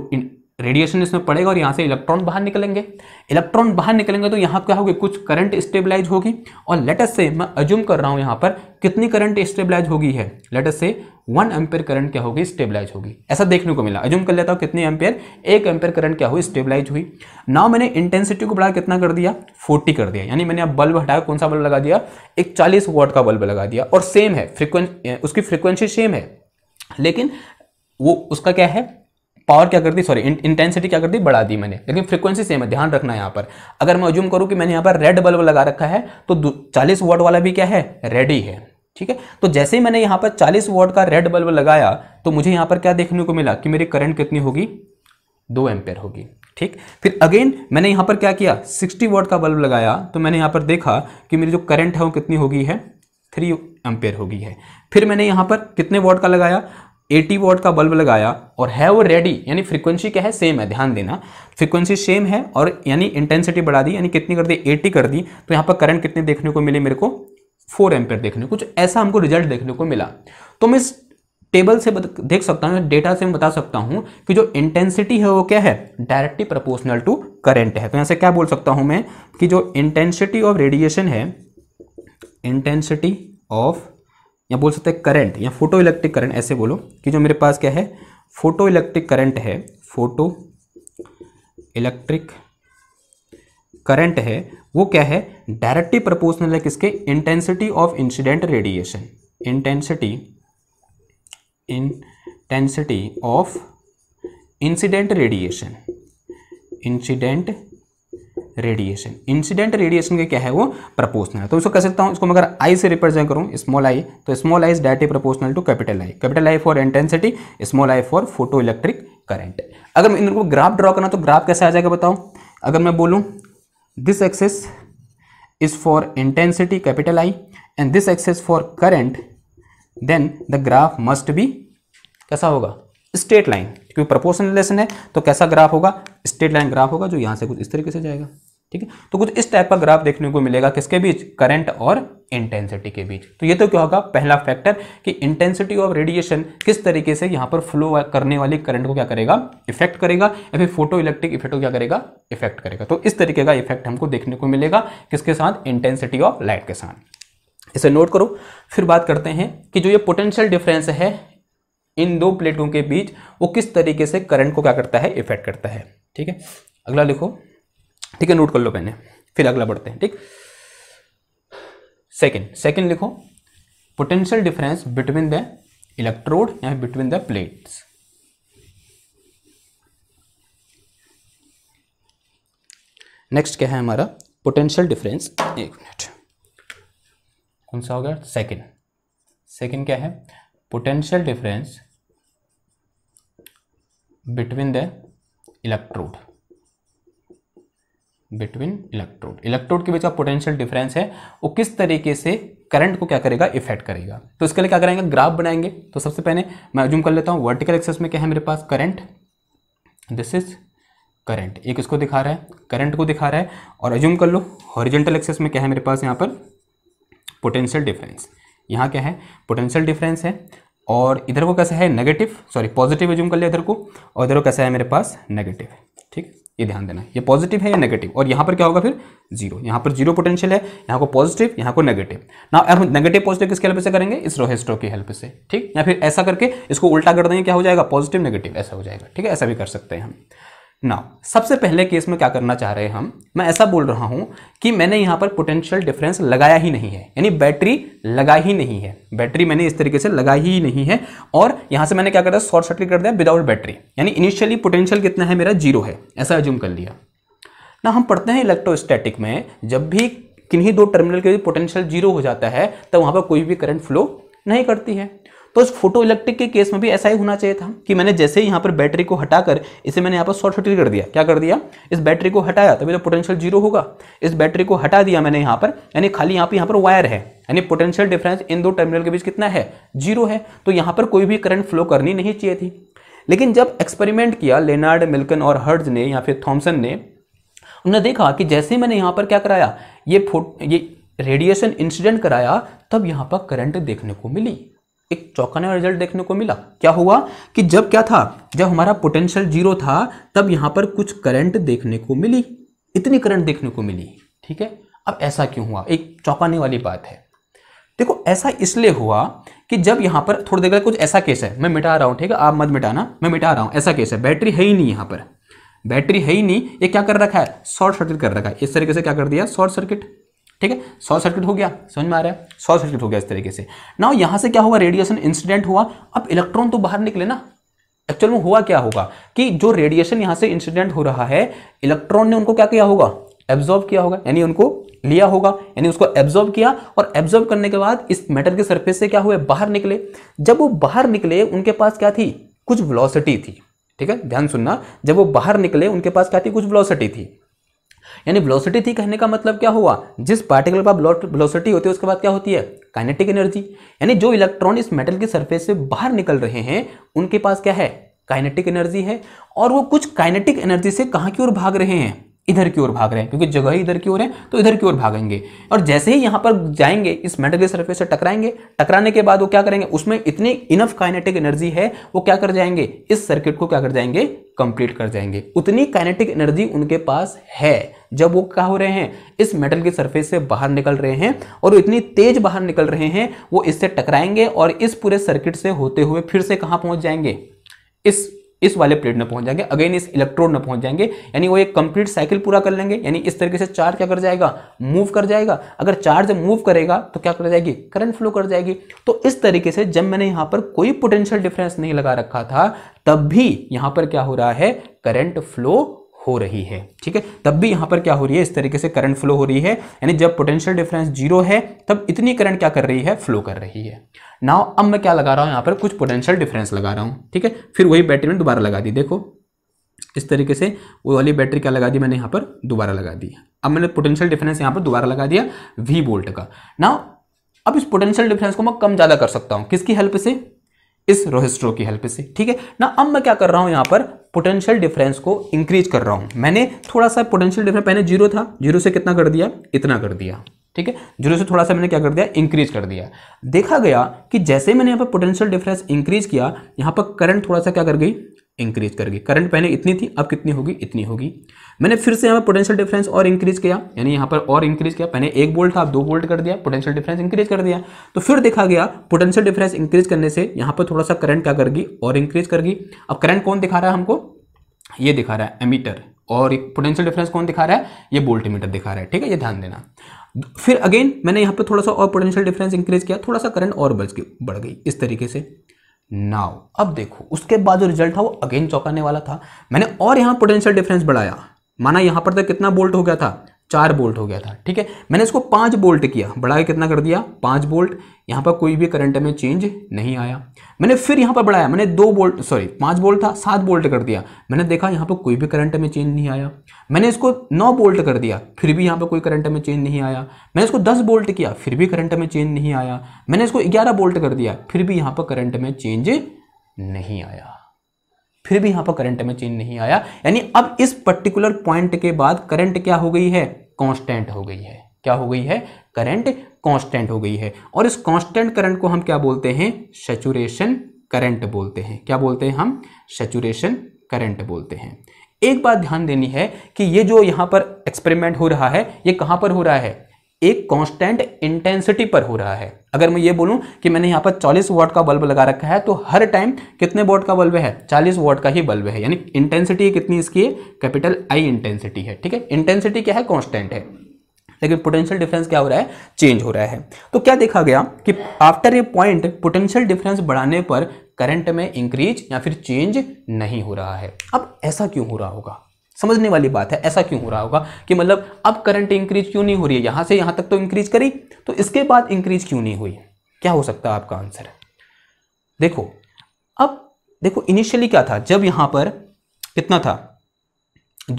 रेडिएशन इसमें पड़ेगा और यहाँ से इलेक्ट्रॉन बाहर निकलेंगे इलेक्ट्रॉन बाहर निकलेंगे तो यहाँ क्या होगी कुछ करंट स्टेबलाइज होगी और लेटस से मैं अज्यूम कर रहा हूँ यहाँ पर कितनी करंट स्टेबलाइज होगी है लेटेस्ट से वन एम्पेयर करंट क्या होगी स्टेबलाइज होगी ऐसा देखने को मिला अज्यूम कर लेता हूँ कितनी एम्पेयर एक एम्पेयर करंट क्या हुई स्टेबलाइज हुई ना मैंने इंटेंसिटी को बढ़ा कितना कर दिया फोर्टी कर दिया यानी मैंने अब बल्ब हटाया कौन सा बल्ब लगा दिया एक चालीस वॉट का बल्ब लगा दिया और सेम है फ्रिक्वें उसकी फ्रिक्वेंसी सेम है लेकिन वो उसका क्या है पावर क्या कर दी सॉरी इंटेंसिटी क्या कर दी बढ़ा दी मैंने लेकिन फ्रीक्वेंसी सेम है ध्यान रखना यहाँ पर अगर मैं अज्यूम करूँ कि मैंने यहाँ पर रेड बल्ब लगा रखा है तो चालीस वॉट वाला भी क्या है रेड ही है ठीक है तो जैसे ही मैंने यहाँ पर 40 वॉट का रेड बल्ब लगाया तो मुझे यहाँ पर क्या देखने को मिला कि मेरी करंट कितनी होगी दो एम्पेयर होगी ठीक फिर अगेन मैंने यहाँ पर क्या किया सिक्सटी वॉट का बल्ब लगाया तो मैंने यहाँ पर देखा कि मेरी जो करंट है वो कितनी होगी है थ्री एम्पेयर होगी है फिर मैंने यहाँ पर कितने वॉट का लगाया 80 वॉट का बल्ब लगाया और है वो रेडी यानी फ्रीक्वेंसी क्या है सेम है ध्यान देना फ्रीक्वेंसी सेम है और यानी इंटेंसिटी बढ़ा दी यानी कितनी कर दी 80 कर दी तो यहाँ पर करंट कितने देखने को मिले मेरे को फोर एम्पेयर देखने कुछ ऐसा हमको रिजल्ट देखने को मिला तो मैं इस टेबल से देख सकता हूँ डेटा से मैं बता सकता हूँ कि जो इंटेंसिटी है वो क्या है डायरेक्टली प्रपोर्शनल टू करेंट है तो यहाँ से क्या बोल सकता हूँ मैं कि जो इंटेंसिटी ऑफ रेडिएशन है इंटेंसिटी ऑफ या बोल सकते हैं करंट या फोटो इलेक्ट्रिक करंट ऐसे बोलो कि जो मेरे पास क्या है फोटो इलेक्ट्रिक करंट है फोटो इलेक्ट्रिक करंट है वो क्या है डायरेक्टली प्रोपोर्शनल है किसके intensity of incident radiation intensity intensity of incident radiation incident radiation incident radiation के क्या है वो प्रपोर्शनल तो इसको कह सकता हूँ इसको मगर आई से रिप्रेजेंट करूँ स्मॉल आई तो small I is directly proportional to capital I capital I for intensity small I for photoelectric current अगर मैं इनको ग्राफ ड्रॉ करना तो ग्राफ कैसे आ जाएगा बताओ अगर मैं बोलूँ this axis is for intensity capital I and this axis for current then the graph must be कैसा होगा स्ट्रेट लाइन क्योंकि प्रपोर्शनल रिलेशन है तो कैसा ग्राफ होगा स्ट्रेट लाइन ग्राफ होगा जो यहाँ से कुछ इस तरीके से जाएगा ठीक है तो कुछ इस टाइप का ग्राफ देखने को मिलेगा किसके बीच करंट और इंटेंसिटी के बीच तो ये तो क्या होगा पहला फैक्टर कि इंटेंसिटी ऑफ रेडिएशन किस तरीके से यहां पर फ्लो करने वाली करंट को क्या करेगा इफेक्ट करेगा या फिर फोटो इलेक्ट्रिक इफेक्ट को क्या करेगा इफेक्ट करेगा तो इस तरीके का इफेक्ट हमको देखने को मिलेगा किसके साथ इंटेंसिटी ऑफ लाइट के साथ इसे नोट करो फिर बात करते हैं कि जो ये पोटेंशियल डिफरेंस है इन दो प्लेटों के बीच वो किस तरीके से करंट को क्या करता है इफेक्ट करता है ठीक है अगला लिखो ठीक है नोट कर लो पहले फिर अगला बढ़ते हैं ठीक सेकेंड सेकेंड लिखो potential difference between the electrode या बिटवीन द प्लेट्स नेक्स्ट क्या है हमारा पोटेंशियल डिफरेंस एक मिनट कौन सा हो गया सेकेंड सेकेंड क्या है potential difference between the electrode between electrode electrode के बीच का पोटेंशियल डिफरेंस है वो किस तरीके से करंट को क्या करेगा इफेक्ट करेगा तो इसके लिए क्या करेंगे ग्राफ बनाएंगे तो सबसे पहले मैं जूम कर लेता हूँ वर्टिकल एक्सेस में क्या है मेरे पास करंट दिस इज करंट एक इसको दिखा रहा है करंट को दिखा रहा है और एज्यूम कर लो हॉरिजेंटल एक्सेस में क्या है मेरे पास यहाँ पर पोटेंशियल डिफरेंस यहाँ क्या है पोटेंशियल डिफरेंस है और इधर को कैसा है नेगेटिव सॉरी पॉजिटिव एज्यूम कर लिया इधर को और इधर को कैसा है मेरे पास नेगेटिव ठीक ये ध्यान देना ये पॉजिटिव है या नेगेटिव और यहाँ पर क्या होगा फिर जीरो यहाँ पर जीरो पोटेंशियल है यहाँ को पॉजिटिव यहाँ को नेगेटिव ना अब नेगेटिव पॉजिटिव किसके हेल्प से करेंगे इस रोहेस्ट्रो की हेल्प से ठीक या फिर ऐसा करके इसको उल्टा कर देंगे क्या हो जाएगा पॉजिटिव नेगेटिव ऐसा हो जाएगा ठीक है ऐसा भी कर सकते हैं हम ना सबसे पहले केस में क्या करना चाह रहे हैं हम मैं ऐसा बोल रहा हूं कि मैंने यहाँ पर पोटेंशियल डिफरेंस लगाया ही नहीं है यानी बैटरी लगा ही नहीं है बैटरी मैंने इस तरीके से लगाई ही नहीं है और यहां से मैंने क्या कर दिया शॉर्ट सर्किट कर दिया विदाउट बैटरी यानी इनिशियली पोटेंशियल कितना है मेरा जीरो है ऐसा एज्यूम कर लिया ना हम पढ़ते हैं इलेक्ट्रोस्टैटिक में जब भी किन्हीं दो टर्मिनल के पोटेंशियल जीरो हो जाता है तो वहाँ पर कोई भी करंट फ्लो नहीं करती है तो इस फोटो इलेक्ट्रिक के केस में भी ऐसा ही होना चाहिए था कि मैंने जैसे ही यहाँ पर बैटरी को हटाकर इसे मैंने यहाँ पर शॉर्ट सर्किट कर दिया क्या कर दिया इस बैटरी को हटाया तभी तो पोटेंशियल जीरो होगा इस बैटरी को हटा दिया मैंने यहाँ पर यानी खाली यहाँ पर यहाँ पर वायर है यानी पोटेंशियल डिफरेंस इन दो टर्मिनल के बीच कितना है जीरो है तो यहाँ पर कोई भी करंट फ्लो करनी नहीं चाहिए थी लेकिन जब एक्सपेरिमेंट किया लेनार्ड मिल्कन और हर्ज ने या फिर थॉमसन ने उन्होंने देखा कि जैसे मैंने यहाँ पर क्या कराया ये फोट ये रेडिएशन इंसिडेंट कराया तब यहाँ पर करंट देखने को मिली एक चौकाने रिजल्ट देखने को मिला क्या हुआ कि जब क्या था जब हमारा पोटेंशियल जीरो था तब यहां पर कुछ करंट देखने को मिली इतनी करंट देखने को मिली ठीक है अब ऐसा क्यों हुआ एक चौंकाने वाली बात है देखो ऐसा इसलिए हुआ कि जब यहां पर थोड़ी देर कुछ ऐसा केस है मैं मिटा रहा हूं ठीक है आप मत मिटाना मैं मिटा रहा हूं ऐसा केस है बैटरी है ही नहीं यहां पर बैटरी है ही नहीं ये क्या कर रखा है शॉर्ट सर्किट कर रखा है इस तरीके से क्या कर दिया शॉर्ट सर्किट ठीक है शॉर्ट सर्किट हो गया समझ में आ रहा है शॉर्ट सर्किट हो गया इस तरीके से ना यहां से क्या हुआ रेडिएशन इंसिडेंट हुआ अब इलेक्ट्रॉन तो बाहर निकले ना एक्चुअल में हुआ क्या होगा कि जो रेडिएशन यहां से इंसिडेंट हो रहा है इलेक्ट्रॉन ने उनको क्या किया होगा एब्जॉर्ब किया होगा यानी उनको लिया होगा यानी उसको एब्जॉर्ब किया और एब्जॉर्ब करने के बाद इस मेटल के सर्फेस से क्या हुए बाहर निकले जब वो बाहर निकले उनके पास क्या थी कुछ वेलोसिटी थी ठीक है ध्यान सुनना जब वो बाहर निकले उनके पास क्या थी कुछ वेलोसिटी थी यानी ब्लॉसिटी थी कहने का मतलब क्या हुआ जिस पार्टिकल का ब्लॉसिटी होती है उसके बाद क्या होती है काइनेटिक एनर्जी यानी जो इलेक्ट्रॉन इस मेटल की सरफेस से बाहर निकल रहे हैं उनके पास क्या है काइनेटिक एनर्जी है और वो कुछ काइनेटिक एनर्जी से कहाँ की ओर भाग रहे हैं इधर की ओर भाग रहे हैं क्योंकि जगह ही इधर की ओर है तो इधर की ओर भागेंगे और जैसे ही यहाँ पर जाएंगे इस मेटल सरफेस से टकराएंगे टकराने के बाद वो क्या करेंगे उसमें इतनी इनफ काइनेटिक एनर्जी है वो क्या कर जाएंगे इस सर्किट को क्या कर जाएंगे कंप्लीट कर जाएंगे उतनी काइनेटिक एनर्जी उनके पास है जब वो क्या हो रहे हैं इस मेटल के सरफेस से बाहर निकल रहे हैं और इतनी तेज बाहर निकल रहे हैं वो इससे टकराएंगे और इस पूरे सर्किट से होते हुए फिर से कहाँ पहुंच जाएंगे इस इस वाले प्लेट में पहुंच जाएंगे अगेन इस इलेक्ट्रोड में पहुंच जाएंगे यानी वो एक कंप्लीट साइकिल पूरा कर लेंगे यानी इस तरीके से चार्ज क्या कर जाएगा मूव कर जाएगा अगर चार्ज मूव करेगा तो क्या कर जाएगी करंट फ्लो कर जाएगी तो इस तरीके से जब मैंने यहां पर कोई पोटेंशियल डिफरेंस नहीं लगा रखा था तब भी यहां पर क्या हो रहा है करंट फ्लो हो रही है ठीक है तब भी यहां पर क्या हो रही है इस तरीके से करंट फ्लो हो रही है यानी जब पोटेंशियल डिफरेंस जीरो है तब इतनी करंट क्या कर रही है फ्लो कर रही है नाउ अब मैं क्या लगा रहा हूं यहां पर कुछ पोटेंशियल डिफरेंस लगा रहा हूं ठीक है फिर वही बैटरी में दोबारा लगा दी देखो इस तरीके से वो वाली बैटरी क्या लगा दी मैंने यहां पर दोबारा लगा दी अब मैंने पोटेंशियल डिफरेंस यहां पर दोबारा लगा दिया वी बोल्ट का नाउ अब इस पोटेंशियल डिफरेंस को मैं कम ज़्यादा कर सकता हूं किसकी हेल्प से इस रोहिस्ट्रो की हेल्प से ठीक है ना अब मैं क्या कर रहा हूं यहां पर पोटेंशियल डिफरेंस को इंक्रीज कर रहा हूं मैंने थोड़ा सा पोटेंशियल डिफरेंस पहले जीरो था जीरो से कितना कर दिया इतना कर दिया ठीक है जीरो से थोड़ा सा मैंने क्या कर दिया इंक्रीज कर दिया देखा गया कि जैसे मैंने यहाँ पर पोटेंशियल डिफरेंस इंक्रीज किया यहाँ पर करंट थोड़ा सा क्या कर गई इंक्रीज कर गई करंट पहले इतनी थी अब कितनी होगी इतनी होगी मैंने फिर से यहाँ पर पोटेंशियल डिफरेंस और इंक्रीज किया यानी यहाँ पर और इंक्रीज किया पहले एक बोल्ट था अब दो बोल्ट कर दिया पोटेंशियल डिफरेंस इंक्रीज कर दिया तो फिर देखा गया पोटेंशियल डिफरेंस इंक्रीज करने से यहाँ पर थोड़ा सा करंट क्या करगी और इंक्रीज करगी अब करंट कौन दिखा रहा है हमको ये दिखा रहा है एमीटर और पोटेंशियल डिफरेंस कौन दिखा रहा है ये बोल्ट बोल्टीमीटर दिखा रहा है ठीक है ये ध्यान देना फिर अगेन मैंने यहाँ पर थोड़ा सा और पोटेंशियल डिफरेंस इंक्रीज किया थोड़ा सा करंट और बच गई बढ़ गई इस तरीके से नाउ अब देखो उसके बाद जो रिजल्ट था वो अगेन चौंकाने वाला था मैंने और यहाँ पोटेंशियल डिफरेंस बढ़ाया माना यहाँ पर तक तो कितना बोल्ट हो गया था चार बोल्ट हो गया था ठीक है मैंने इसको पाँच बोल्ट किया बढ़ाया कितना कर दिया पाँच बोल्ट यहाँ पर कोई भी करंट में चेंज नहीं आया मैंने फिर यहाँ पर बढ़ाया मैंने दो बोल्ट सॉरी पाँच बोल्ट था सात बोल्ट कर दिया मैंने देखा यहाँ पर कोई भी करंट में चेंज नहीं आया मैंने इसको नौ बोल्ट कर दिया फिर भी यहाँ पर कोई करंट में चेंज नहीं आया मैंने इसको दस बोल्ट किया फिर भी करंट में चेंज नहीं आया मैंने इसको ग्यारह बोल्ट कर दिया फिर भी यहाँ पर करंट में चेंज नहीं आया फिर भी यहां पर करंट में चेंज नहीं आया यानी अब इस पर्टिकुलर पॉइंट के बाद करंट क्या हो गई है कांस्टेंट हो गई है क्या हो गई है करंट कांस्टेंट हो गई है और इस कांस्टेंट करंट को हम क्या बोलते हैं सेचुरेशन करंट बोलते हैं क्या बोलते हैं हम सेचुरेशन करंट बोलते हैं एक बात ध्यान देनी है कि ये जो यहां पर एक्सपेरिमेंट हो रहा है ये कहां पर हो रहा है एक कांस्टेंट इंटेंसिटी पर हो रहा है अगर मैं ये बोलूं कि मैंने यहाँ पर 40 वॉट का बल्ब लगा रखा है तो हर टाइम कितने वॉट का बल्ब है 40 वॉट का ही बल्ब है यानी इंटेंसिटी कितनी इसकी है कैपिटल आई इंटेंसिटी है ठीक है इंटेंसिटी क्या है कॉन्स्टेंट है लेकिन पोटेंशियल डिफरेंस क्या हो रहा है चेंज हो रहा है तो क्या देखा गया कि after a point potential difference बढ़ाने पर करंट में इंक्रीज या फिर चेंज नहीं हो रहा है अब ऐसा क्यों हो रहा होगा समझने वाली बात है ऐसा क्यों हो रहा होगा कि मतलब अब करंट इंक्रीज क्यों नहीं हो रही है यहां से यहां तक तो इंक्रीज करी तो इसके बाद इंक्रीज क्यों नहीं हुई क्या हो सकता है आपका आंसर देखो अब देखो इनिशियली क्या था जब यहां पर कितना था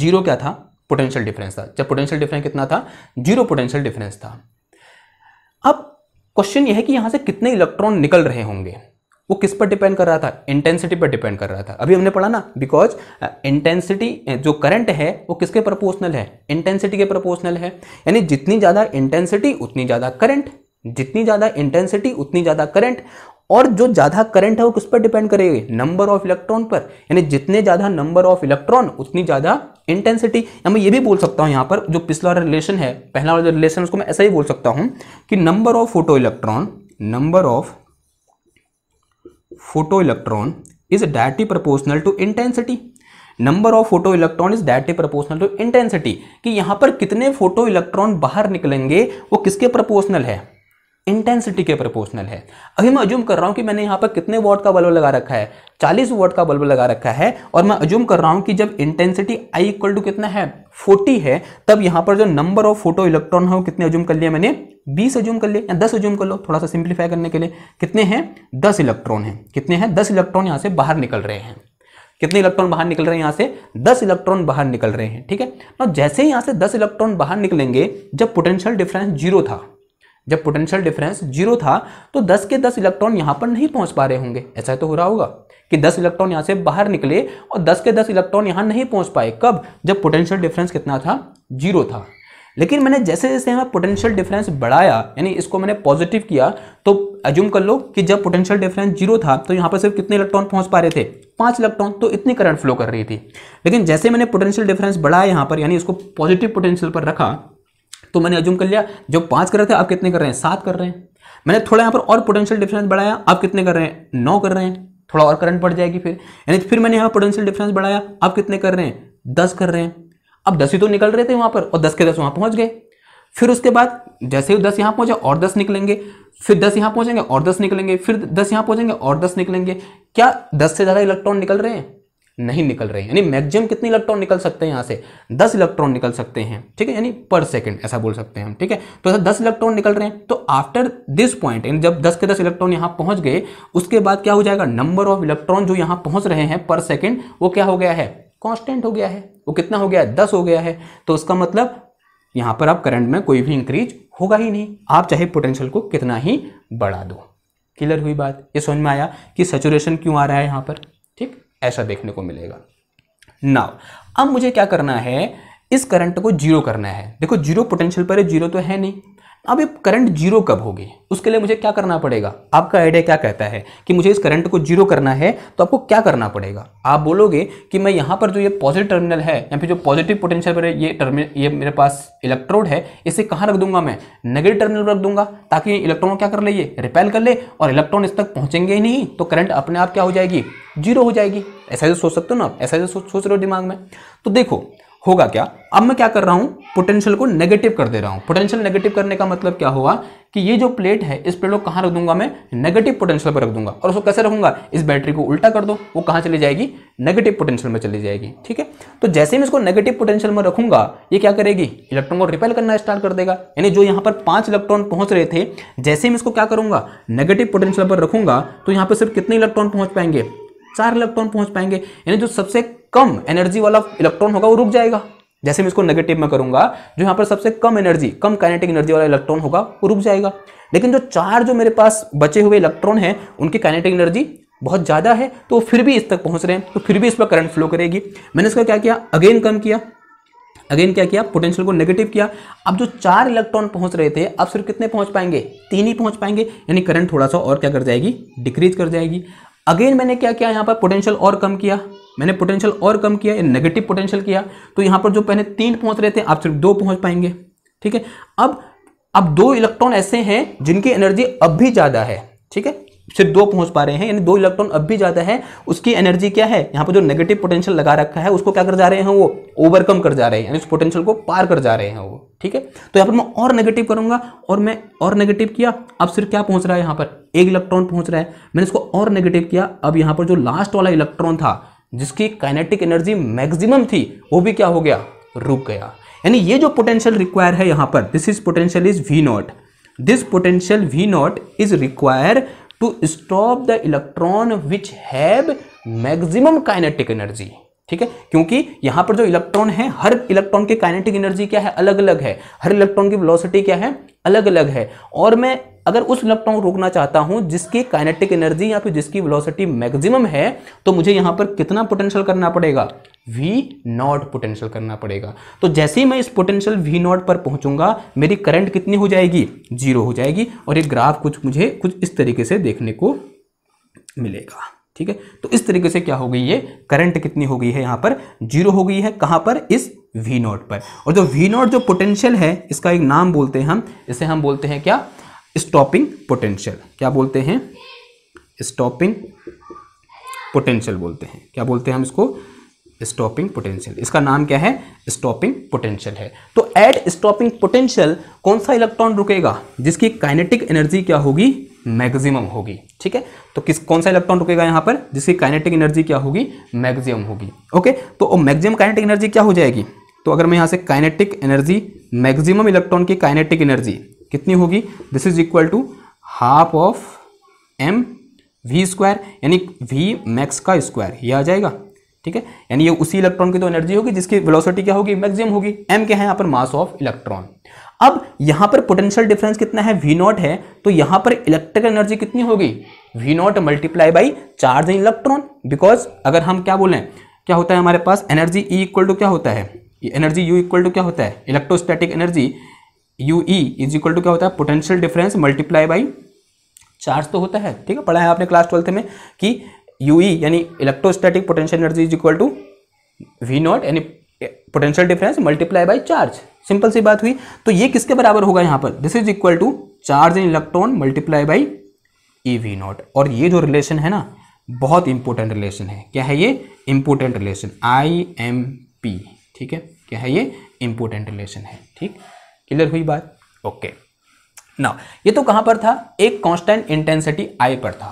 जीरो क्या था पोटेंशियल डिफरेंस था जब पोटेंशियल डिफरेंस कितना था जीरो पोटेंशियल डिफरेंस था अब क्वेश्चन यह है कि यहां से कितने इलेक्ट्रॉन निकल रहे होंगे वो किस पर डिपेंड कर रहा था इंटेंसिटी पर डिपेंड कर रहा था अभी हमने पढ़ा ना बिकॉज इंटेंसिटी uh, uh, जो करंट है वो किसके प्रपोर्शनल है इंटेंसिटी के प्रपोर्शनल है यानी जितनी ज़्यादा इंटेंसिटी उतनी ज़्यादा करंट जितनी ज़्यादा इंटेंसिटी उतनी ज़्यादा करंट और जो ज़्यादा करंट है वो किस पर डिपेंड करेगी नंबर ऑफ इलेक्ट्रॉन पर यानी जितने ज़्यादा नंबर ऑफ इलेक्ट्रॉन उतनी ज़्यादा इंटेंसिटी या मैं ये भी बोल सकता हूँ यहाँ पर जो पिछला रिलेशन है पहला वाला रिलेशन उसको मैं ऐसा ही बोल सकता हूँ कि number of photo photoelectron number of photo electron is directly proportional to intensity number of photo electron is directly proportional to intensity कि यहाँ पर कितने फोटो इलेक्ट्रॉन बाहर निकलेंगे वो किसके प्रोपोर्शनल है इंटेंसिटी के प्रोपोर्शनल है अभी मैं अज्यूम कर रहा हूं कि मैंने यहां पर कितने वॉट का बल्ब लगा रखा है 40 वॉट का बल्ब लगा रखा है और मैं अज्यूम कर रहा हूं कि जब इंटेंसिटी आई इक्वल टू कितना है 40 है तब यहां पर जो नंबर ऑफ फोटो इलेक्ट्रॉन है वो कितने अज्यूम कर लिए मैंने 20 अज्यूम कर लिए या अजूम अज्यूम कर लो थोड़ा सा सिंप्लीफाई करने के लिए कितने हैं दस इलेक्ट्रॉन हैं कितने हैं दस इलेक्ट्रॉन यहां से बाहर निकल रहे हैं कितने इलेक्ट्रॉन बाहर निकल रहे हैं यहाँ से दस इलेक्ट्रॉन बाहर निकल रहे हैं ठीक है ना जैसे यहाँ से दस इलेक्ट्रॉन बाहर निकलेंगे जब पोटेंशियल डिफरेंस जीरो था जब पोटेंशियल डिफरेंस जीरो था तो 10 के 10 इलेक्ट्रॉन यहाँ पर नहीं पहुँच पा रहे होंगे ऐसा तो हो रहा होगा कि 10 इलेक्ट्रॉन यहाँ से बाहर निकले और 10 के 10 इलेक्ट्रॉन यहाँ नहीं पहुँच पाए कब जब पोटेंशियल डिफरेंस कितना था जीरो था लेकिन मैंने जैसे जैसे यहाँ पोटेंशियल डिफरेंस बढ़ाया यानी इसको मैंने पॉजिटिव किया तो एज्यूम कर लो कि जब पोटेंशियल डिफरेंस जीरो था तो यहाँ पर सिर्फ कितने इलेक्ट्रॉन पहुँच पा रहे थे पाँच इलेक्ट्रॉन तो इतनी करंट फ्लो कर रही थी लेकिन जैसे मैंने पोटेंशियल डिफरेंस बढ़ाया यहाँ पर यानी इसको पॉजिटिव पोटेंशियल पर रखा तो मैंने अजूम कर लिया जो पाँच कर रहे थे आप कितने कर रहे हैं सात कर रहे हैं मैंने थोड़ा यहाँ पर और पोटेंशियल डिफरेंस बढ़ाया आप कितने कर रहे हैं नौ कर रहे हैं थोड़ा और करंट बढ़ जाएगी फिर यानी फिर मैंने यहाँ पोटेंशियल डिफरेंस बढ़ाया आप कितने कर रहे हैं दस कर रहे हैं अब दस ही तो निकल रहे थे वहाँ पर और दस के दस वहाँ पहुँच गए फिर उसके बाद जैसे ही दस यहाँ पहुँचे और दस निकलेंगे फिर दस यहाँ पहुँचेंगे और दस निकलेंगे फिर दस यहाँ पहुँचेंगे और दस निकलेंगे क्या दस से ज़्यादा इलेक्ट्रॉन निकल रहे हैं नहीं निकल रहे हैं यानी मैक्सिमम कितने इलेक्ट्रॉन निकल सकते हैं यहाँ से दस इलेक्ट्रॉन निकल सकते हैं ठीक है यानी पर सेकंड ऐसा बोल सकते हैं हम ठीक है तो ऐसा दस इलेक्ट्रॉन निकल रहे हैं तो आफ्टर दिस पॉइंट यानी जब दस के दस इलेक्ट्रॉन यहाँ पहुंच गए उसके बाद क्या हो जाएगा नंबर ऑफ इलेक्ट्रॉन जो यहाँ पहुंच रहे हैं पर सेकेंड वो क्या हो गया है कॉन्स्टेंट हो गया है वो कितना हो गया है दस हो गया है तो उसका मतलब यहाँ पर आप करंट में कोई भी इंक्रीज होगा ही नहीं आप चाहे पोटेंशियल को कितना ही बढ़ा दो क्लियर हुई बात ये समझ में आया कि सेचुरेशन क्यों आ रहा है यहाँ पर ऐसा देखने को मिलेगा नाउ अब मुझे क्या करना है इस करंट को जीरो करना है देखो जीरो पोटेंशियल पर जीरो तो है नहीं अब ये करंट जीरो कब होगी उसके लिए मुझे क्या करना पड़ेगा आपका आइडिया क्या कहता है कि मुझे इस करंट को जीरो करना है तो आपको क्या करना पड़ेगा आप बोलोगे कि मैं यहाँ पर जो ये पॉजिटिव टर्मिनल है या फिर जो पॉजिटिव पोटेंशियल पर ये टर्मिनल ये मेरे पास इलेक्ट्रोड है इसे कहाँ रख दूंगा मैं नेगेटिव टर्मिनल रख दूंगा ताकि इलेक्ट्रॉन क्या कर ले रिपेल कर ले और इलेक्ट्रॉन इस तक पहुँचेंगे ही नहीं तो करंट अपने आप क्या हो जाएगी जीरो हो जाएगी ऐसा जो तो सोच सकते हो ना ऐसा जो तो सोच रहे हो दिमाग में तो देखो होगा क्या अब मैं क्या कर रहा हूँ पोटेंशियल को नेगेटिव कर दे रहा हूँ पोटेंशियल नेगेटिव करने का मतलब क्या होगा कि ये जो प्लेट है इस प्लेट को कहाँ रख दूंगा मैं नेगेटिव पोटेंशियल पर रख दूंगा और उसको कैसे रखूंगा इस बैटरी को उल्टा कर दो वो कहाँ चली जाएगी नेगेटिव पोटेंशियल में चली जाएगी ठीक है तो जैसे मैं इसको नेगेटिव पोटेंशियल में रखूंगा ये क्या करेगी इलेक्ट्रॉन को रिपेल करना स्टार्ट कर देगा यानी जो यहाँ पर पाँच इलेक्ट्रॉन पहुँच रहे थे जैसे मैं इसको क्या करूंगा नेगेटिव पोटेंशियल पर रखूंगा तो यहाँ पर सिर्फ कितने इलेक्ट्रॉन पहुँच पाएंगे चार इलेक्ट्रॉन पहुंच पाएंगे यानी जो सबसे कम एनर्जी वाला इलेक्ट्रॉन होगा वो रुक जाएगा जैसे मैं इसको नेगेटिव में करूंगा जो यहाँ पर सबसे कम एनर्जी कम काइनेटिक एनर्जी वाला इलेक्ट्रॉन होगा वो रुक जाएगा लेकिन जो चार जो मेरे पास बचे हुए इलेक्ट्रॉन हैं उनकी काइनेटिक एनर्जी बहुत ज़्यादा है तो फिर भी इस तक पहुँच रहे हैं तो फिर भी इस पर करंट फ्लो करेगी मैंने इसका क्या किया अगेन कम किया अगेन क्या किया पोटेंशियल को नेगेटिव किया अब जो चार इलेक्ट्रॉन पहुंच रहे थे अब सिर्फ कितने पहुंच पाएंगे तीन ही पहुंच पाएंगे यानी करंट थोड़ा सा और क्या कर जाएगी डिक्रीज कर जाएगी अगेन मैंने क्या किया यहाँ पर पोटेंशियल और कम किया मैंने पोटेंशियल और कम किया या नेगेटिव पोटेंशियल किया तो यहाँ पर जो पहले तीन पहुँच रहे थे आप सिर्फ दो पहुँच पाएंगे ठीक है अब अब दो इलेक्ट्रॉन ऐसे हैं जिनकी एनर्जी अब भी ज़्यादा है ठीक है सिर्फ दो पहुंच पा रहे हैं यानी दो इलेक्ट्रॉन अब भी ज़्यादा है उसकी एनर्जी क्या है यहाँ पर जो नेगेटिव पोटेंशियल लगा रखा है उसको क्या कर जा रहे हैं वो ओवरकम कर जा रहे हैं यानी उस पोटेंशियल को पार कर जा रहे हैं वो ठीक है तो यहाँ पर मैं और नेगेटिव करूंगा और मैं और नेगेटिव किया अब सिर्फ क्या पहुंच रहा है यहाँ पर एक इलेक्ट्रॉन पहुंच रहा है मैंने इसको और नेगेटिव किया अब यहाँ पर जो लास्ट वाला इलेक्ट्रॉन था जिसकी काइनेटिक एनर्जी मैक्सिमम थी वो भी क्या हो गया रुक गया यानी ये जो पोटेंशियल रिक्वायर है यहाँ पर this is potential is V naught this potential V naught is require to stop the electron which have maximum kinetic energy ठीक है क्योंकि यहाँ पर जो इलेक्ट्रॉन है हर इलेक्ट्रॉन की काइनेटिक एनर्जी क्या है अलग अलग है हर इलेक्ट्रॉन की वेलोसिटी क्या है अलग अलग है और मैं अगर उस इलेक्ट्रॉन रोकना चाहता हूं जिसकी काइनेटिक एनर्जी या फिर जिसकी वेलोसिटी मैक्सिमम है तो मुझे यहां पर कितना पोटेंशियल करना पड़ेगा वी नॉट पोटेंशियल करना पड़ेगा तो जैसे ही मैं इस पोटेंशियल वी नॉट पर पहुंचूंगा मेरी करंट कितनी हो जाएगी जीरो हो जाएगी और ये ग्राफ कुछ मुझे कुछ इस तरीके से देखने को मिलेगा ठीक है तो इस तरीके से क्या हो गई है करंट कितनी हो गई है यहां पर जीरो हो गई है कहां पर इस वी नॉट पर और जो वी नॉट जो पोटेंशियल है इसका एक नाम बोलते हैं हम इसे हम बोलते हैं क्या स्टॉपिंग पोटेंशियल क्या बोलते हैं स्टॉपिंग पोटेंशियल बोलते हैं क्या बोलते हैं हम इसको स्टॉपिंग पोटेंशियल इसका नाम क्या है स्टॉपिंग पोटेंशियल है तो एट स्टॉपिंग पोटेंशियल कौन सा इलेक्ट्रॉन रुकेगा जिसकी काइनेटिक एनर्जी क्या होगी मैक्सिमम होगी ठीक है तो किस कौन सा इलेक्ट्रॉन रुकेगा यहां पर जिसकी काइनेटिक एनर्जी क्या होगी मैक्सिमम होगी ओके तो मैक्सिमम काइनेटिक एनर्जी क्या हो जाएगी तो अगर मैं यहाँ से काइनेटिक एनर्जी मैक्सिमम इलेक्ट्रॉन की काइनेटिक एनर्जी कितनी होगी this is equal to half of M V square यानी वी मैक्स का स्क्वायर ये आ जाएगा ठीक है यानी ये उसी इलेक्ट्रॉन की तो एनर्जी होगी जिसकी वेलोसिटी क्या होगी मैक्सिमम होगी एम क्या है यहाँ पर मास ऑफ इलेक्ट्रॉन अब यहाँ पर पोटेंशियल डिफरेंस कितना है वी नॉट है तो यहाँ पर इलेक्ट्रिक एनर्जी कितनी होगी V naught multiply by charge in electron because अगर हम क्या बोलें क्या होता है हमारे पास एनर्जी ई इक्वल टू क्या होता है एनर्जी यू इक्वल टू क्या होता है electrostatic energy U E is equal to क्या होता है potential difference multiply by charge तो होता है ठीक है पढ़ा है आपने क्लास ट्वेल्थ में कि यू ई यानी electrostatic potential energy is equal to V naught यानी potential difference multiply by charge simple सी बात हुई तो ये किसके बराबर होगा यहाँ पर this is equal to charge in electron multiply by E V naught और ये जो रिलेशन है ना बहुत इंपॉर्टेंट रिलेशन है क्या है ये important relation I M P ठीक है क्या है ये इंपोर्टेंट रिलेशन है ठीक क्लियर हुई बात ओके ना ये तो कहां पर था एक कांस्टेंट इंटेंसिटी आई पर था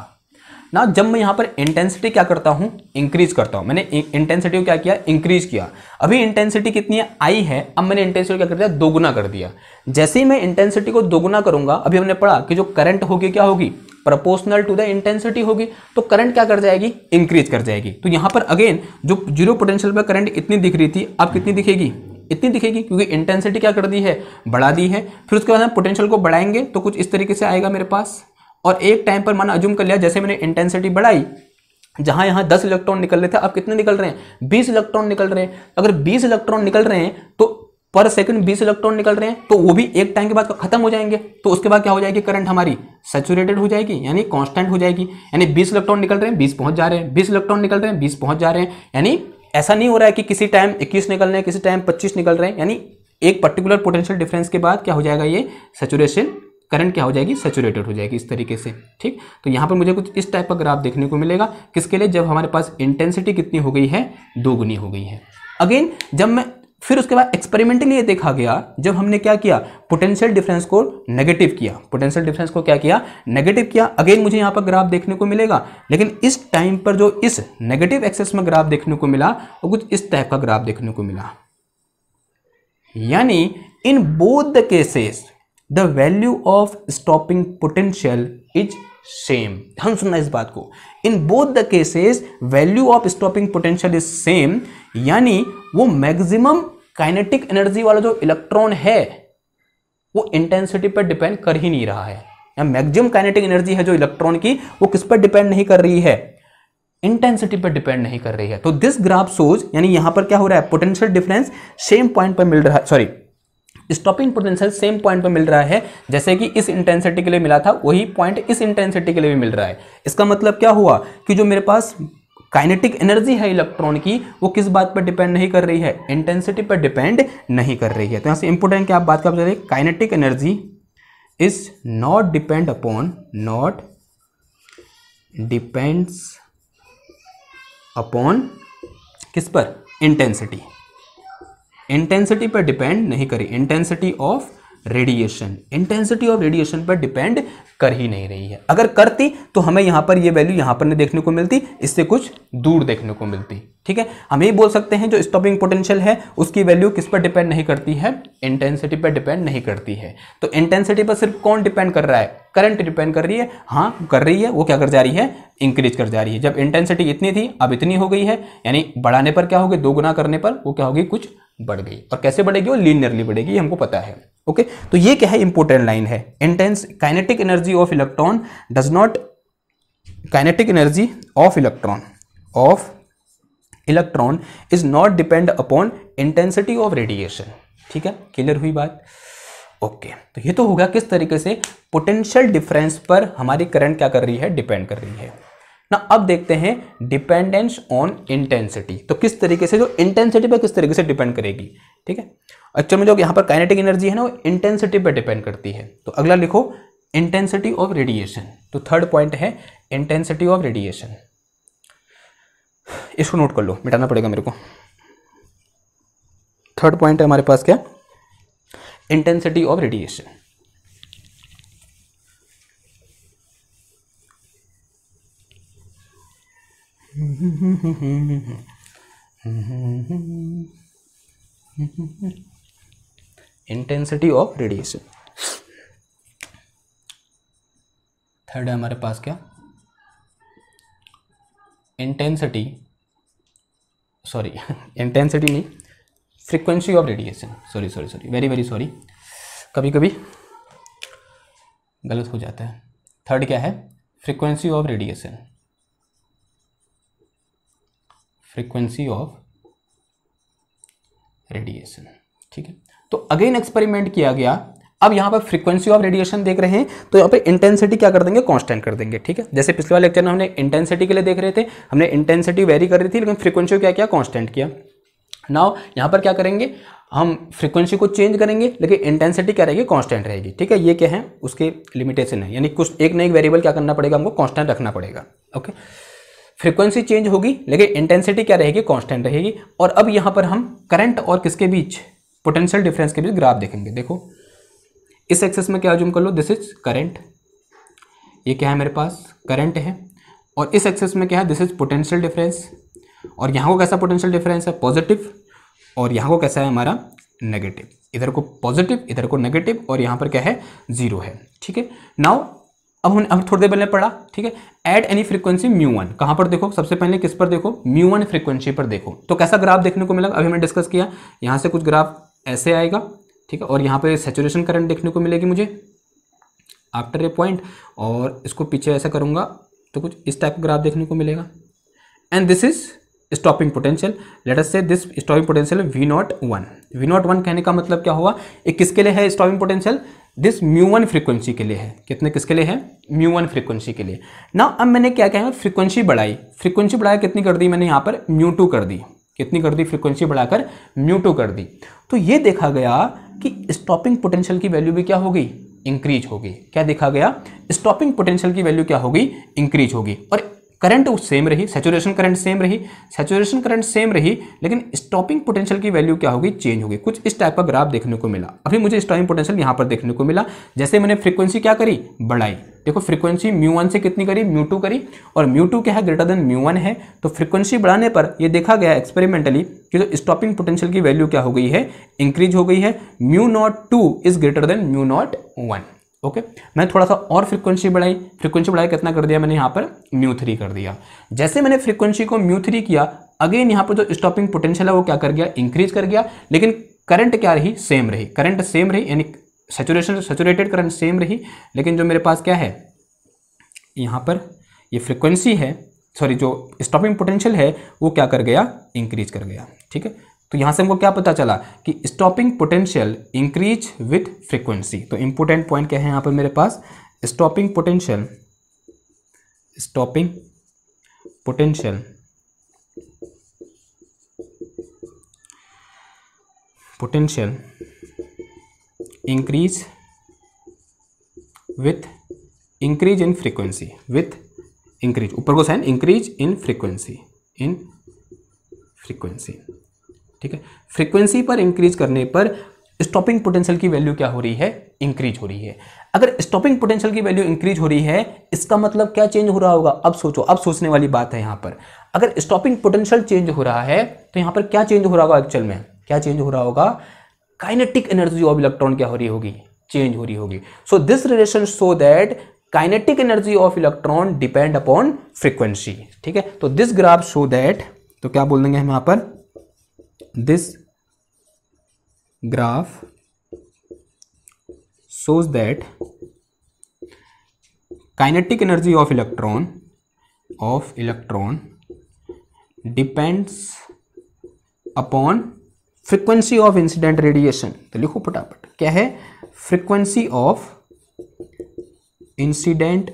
ना जब मैं यहां पर इंटेंसिटी क्या करता हूं इंक्रीज करता हूं मैंने इंटेंसिटी को क्या किया इंक्रीज किया अभी इंटेंसिटी कितनी है आई है अब मैंने इंटेंसिटी क्या कर दिया दोगुना कर दिया जैसे ही मैं इंटेंसिटी को दोगुना करूंगा अभी हमने पढ़ा कि जो करंट होगी क्या होगी प्रपोर्शनल टू द इंटेंसिटी होगी तो करंट क्या कर जाएगी इंक्रीज कर जाएगी तो यहां पर अगेन जो जीरो पोटेंशियल पर करंट इतनी दिख रही थी अब कितनी दिखेगी इतनी दिखेगी क्योंकि इंटेंसिटी क्या कर दी है बढ़ा दी है फिर उसके बाद हम पोटेंशियल को बढ़ाएंगे तो कुछ इस तरीके से आएगा मेरे पास और एक टाइम पर मैंने अजूम कर लिया जैसे मैंने इंटेंसिटी बढ़ाई जहां यहां दस इलेक्ट्रॉन निकल रहे थे अब कितने निकल रहे हैं बीस इलेक्ट्रॉन निकल रहे हैं अगर बीस इलेक्ट्रॉन निकल रहे हैं तो पर सेकंड 20 इलेक्ट्रॉन निकल रहे हैं तो वो भी एक टाइम के बाद खत्म हो जाएंगे तो उसके बाद क्या हो जाएगी करंट हमारी सेचुरेटेड हो जाएगी यानी कांस्टेंट हो जाएगी यानी 20 इलेक्ट्रॉन निकल रहे हैं 20 पहुंच जा रहे हैं 20 इलेक्ट्रॉन निकल रहे हैं 20 पहुंच जा रहे हैं यानी ऐसा नहीं हो रहा है कि किसी टाइम इक्कीस निकल रहे हैं किसी टाइम पच्चीस निकल रहे हैं यानी एक पर्टिकुलर पोटेंशियल डिफरेंस के बाद क्या हो जाएगा ये सेचुरेशन करंट क्या हो जाएगी सेचुरेटेड हो जाएगी इस तरीके से ठीक तो यहाँ पर मुझे कुछ इस टाइप का ग्राफ देखने को मिलेगा किसके लिए जब हमारे पास इंटेंसिटी कितनी हो गई है दोगुनी हो गई है अगेन जब मैं फिर उसके बाद एक्सपेरिमेंटली ये देखा गया जब हमने क्या किया पोटेंशियल डिफरेंस को नेगेटिव किया पोटेंशियल डिफरेंस को क्या किया नेगेटिव किया अगेन मुझे यहाँ पर ग्राफ देखने को मिलेगा लेकिन इस टाइम पर जो इस नेगेटिव एक्सेस में ग्राफ देखने को मिला वो कुछ इस टाइप का ग्राफ देखने को मिला यानी in both the cases the value of stopping potential is same ध्यान सुनना इस बात को in both the cases value of stopping potential is same यानी वो मैक्सिमम काइनेटिक एनर्जी वाला जो इलेक्ट्रॉन है वो इंटेंसिटी पर डिपेंड कर ही नहीं रहा है या मैक्सिमम काइनेटिक एनर्जी है जो इलेक्ट्रॉन की वो किस पर डिपेंड नहीं कर रही है इंटेंसिटी पर डिपेंड नहीं कर रही है तो दिस ग्राफ सोज यानी यहां पर क्या हो रहा है पोटेंशियल डिफरेंस सेम पॉइंट पर मिल रहा है sorry stopping potential same point पर मिल रहा है जैसे कि इस इंटेंसिटी के लिए मिला था वही पॉइंट इस इंटेंसिटी के लिए भी मिल रहा है इसका मतलब क्या हुआ कि जो मेरे पास काइनेटिक एनर्जी है इलेक्ट्रॉन की वो किस बात पर डिपेंड नहीं कर रही है इंटेंसिटी पर डिपेंड नहीं कर रही है तो यहाँ से इंपोर्टेंट क्या आप बात कर रहे kinetic energy is not depend upon not depends upon किस पर इंटेंसिटी इंटेंसिटी पर डिपेंड नहीं करी intensity of radiation intensity of radiation पर डिपेंड कर ही नहीं रही है अगर करती तो हमें यहां पर ये वैल्यू यहां पर नहीं देखने को मिलती इससे कुछ दूर देखने को मिलती ठीक है हम यही बोल सकते हैं जो स्टॉपिंग पोटेंशियल है उसकी वैल्यू किस पर डिपेंड नहीं करती है इंटेंसिटी पर डिपेंड नहीं करती है तो इंटेंसिटी पर सिर्फ कौन डिपेंड कर रहा है करंट डिपेंड कर रही है हाँ कर रही है वो क्या कर जा रही है इंक्रीज कर जा रही है जब इंटेंसिटी इतनी थी अब इतनी हो गई है यानी बढ़ाने पर क्या होगी दो गुना करने पर वो क्या होगी कुछ बढ़ गई और कैसे बढ़ेगी वो लीनियरली बढ़ेगी हमको पता है ओके तो ये क्या है इंपॉर्टेंट लाइन है intense kinetic energy of electron does not kinetic energy of electron of electron is not depend upon intensity of radiation ठीक है क्लियर हुई बात ओके okay. तो ये तो होगा किस तरीके से पोटेंशियल डिफरेंस पर हमारी करंट क्या कर रही है डिपेंड कर रही है ना अब देखते हैं डिपेंडेंस ऑन इंटेंसिटी तो किस तरीके से जो इंटेंसिटी पर किस तरीके से डिपेंड करेगी ठीक है एक्चुअल में जो यहाँ पर काइनेटिक एनर्जी है ना वो इंटेंसिटी पर डिपेंड करती है तो अगला लिखो इंटेंसिटी ऑफ रेडिएशन तो थर्ड पॉइंट है इंटेंसिटी ऑफ रेडिएशन इसको नोट कर लो मिटाना पड़ेगा मेरे को थर्ड पॉइंट है हमारे पास क्या intensity of radiation hmm hmm hmm hmm hmm hmm hmm hmm intensity of radiation third है हमारे पास क्या इंटेंसिटी सॉरी इंटेंसिटी नहीं frequency of radiation sorry sorry sorry very very sorry कभी कभी गलत हो जाता है थर्ड क्या है frequency of radiation frequency of radiation ठीक है तो अगेन एक्सपेरिमेंट किया गया अब यहाँ पर फ्रीक्वेंसी ऑफ रेडिएशन देख रहे हैं तो यहाँ पर इंटेंसिटी क्या कर देंगे कांस्टेंट कर देंगे ठीक है जैसे पिछले वाले लेक्चर में हमने इंटेंसिटी के लिए देख रहे थे हमने इंटेंसिटी वेरी कर रही थी लेकिन फ्रीक्वेंसी क्या किया कांस्टेंट किया नाउ यहाँ पर क्या करेंगे हम फ्रीक्वेंसी को चेंज करेंगे लेकिन इंटेंसिटी क्या रहेगी कॉन्स्टेंट रहेगी ठीक है ये क्या है उसके लिमिटेशन है यानी कुछ एक नई वेरिएबल क्या करना पड़ेगा हमको कॉन्स्टेंट रखना पड़ेगा ओके फ्रीक्वेंसी चेंज होगी लेकिन इंटेंसिटी क्या रहेगी कॉन्स्टेंट रहेगी और अब यहाँ पर हम करंट और किसके बीच पोटेंशियल डिफरेंस के बीच ग्राफ देखेंगे देखो इस एक्सेस में क्या जूम कर लो दिस इज करेंट ये क्या है मेरे पास करंट है और इस एक्सेस में क्या है दिस इज पोटेंशियल डिफरेंस और यहाँ को कैसा पोटेंशियल डिफरेंस है पॉजिटिव और यहाँ को कैसा है हमारा नेगेटिव इधर को पॉजिटिव इधर को नेगेटिव और यहाँ पर क्या है जीरो है ठीक है नाउ अब हमने अब थोड़ी देर पहले पढ़ा ठीक है at any frequency mu one कहाँ पर देखो सबसे पहले किस पर देखो म्यू वन फ्रीक्वेंसी पर देखो तो कैसा ग्राफ देखने को मिला अभी मैंने डिस्कस किया यहाँ से कुछ ग्राफ ऐसे आएगा ठीक है और यहाँ पर सेचुरेशन करंट देखने को मिलेगी मुझे आफ्टर ए पॉइंट और इसको पीछे ऐसा करूंगा तो कुछ इस टाइप का ग्राफ देखने को मिलेगा and this is stopping potential as से this stopping potential V naught one V naught one कहने का मतलब क्या हुआ एक किसके लिए है stopping potential this mu one frequency के लिए है कितने किसके लिए है म्यू वन फ्रीक्वेंसी के लिए ना अब मैंने क्या कहा फ्रीक्वेंसी बढ़ाई फ्रीक्वेंसी बढ़ाया कितनी कर दी मैंने यहाँ पर म्यू टू कर दी कितनी कर दी फ्रीक्वेंसी बढ़ाकर म्यू टू कर दी तो ये देखा गया कि स्टॉपिंग पोटेंशियल की वैल्यू भी क्या होगी इंक्रीज होगी क्या देखा गया स्टॉपिंग पोटेंशियल की वैल्यू क्या होगी इंक्रीज होगी और करंट सेम रही सेचुरेशन करंट सेम रही सेचुरेशन करंट सेम रही लेकिन स्टॉपिंग पोटेंशियल की वैल्यू क्या होगी चेंज होगी कुछ इस टाइप का ग्राफ देखने को मिला अभी मुझे स्टॉपिंग पोटेंशियल यहाँ पर देखने को मिला जैसे मैंने फ्रीक्वेंसी क्या करी बढ़ाई देखो फ्रीक्वेंसी म्यू वन से कितनी करी म्यू टू करी और म्यू टू क्या है ग्रेटर देन म्यू वन है तो फ्रीक्वेंसी बढ़ाने पर यह देखा गया एक्सपेरिमेंटली कि जो स्टॉपिंग पोटेंशियल की वैल्यू क्या हो गई है इंक्रीज हो गई है mu naught two is greater than mu naught one okay मैंने थोड़ा सा और फ्रीक्वेंसी बढ़ाई फ्रीक्वेंसी बढ़ाई कितना कर दिया मैंने यहाँ पर म्यू थ्री कर दिया जैसे मैंने फ्रीक्वेंसी को म्यू थ्री किया अगेन यहाँ पर जो स्टॉपिंग पोटेंशियल है वो क्या कर गया इंक्रीज कर गया लेकिन करंट क्या रही सेम रही करंट सेम रही यानी सेचुरेशन सेचुरेटेड करंट सेम रही लेकिन जो मेरे पास क्या है यहाँ पर ये फ्रिक्वेंसी है सॉरी जो स्टॉपिंग पोटेंशियल है वो क्या कर गया इंक्रीज कर गया ठीक है तो यहां से हमको क्या पता चला कि stopping potential increase with frequency तो इंपोर्टेंट पॉइंट क्या है यहां पर मेरे पास stopping potential stopping potential potential increase with increase in frequency with increase ऊपर को sign increase in frequency in frequency ठीक है फ्रीक्वेंसी पर इंक्रीज करने पर स्टॉपिंग पोटेंशियल की वैल्यू क्या हो रही है इंक्रीज हो रही है अगर स्टॉपिंग पोटेंशियल की वैल्यू इंक्रीज हो रही है इसका मतलब क्या चेंज हो रहा होगा अब सोचो अब सोचने वाली बात है यहाँ पर अगर स्टॉपिंग पोटेंशियल चेंज हो रहा है तो यहाँ पर क्या चेंज हो रहा होगा एक्चुअल में क्या चेंज हो रहा होगा काइनेटिक एनर्जी ऑफ इलेक्ट्रॉन क्या हो रही होगी चेंज हो रही होगी so this relation show that kinetic energy of electron depend upon frequency ठीक है तो दिस ग्राफ शो दैट तो क्या बोल देंगे हम यहाँ पर this graph shows that kinetic energy of electron of electron depends upon frequency of incident radiation तो लिखो फटाफट क्या है frequency of incident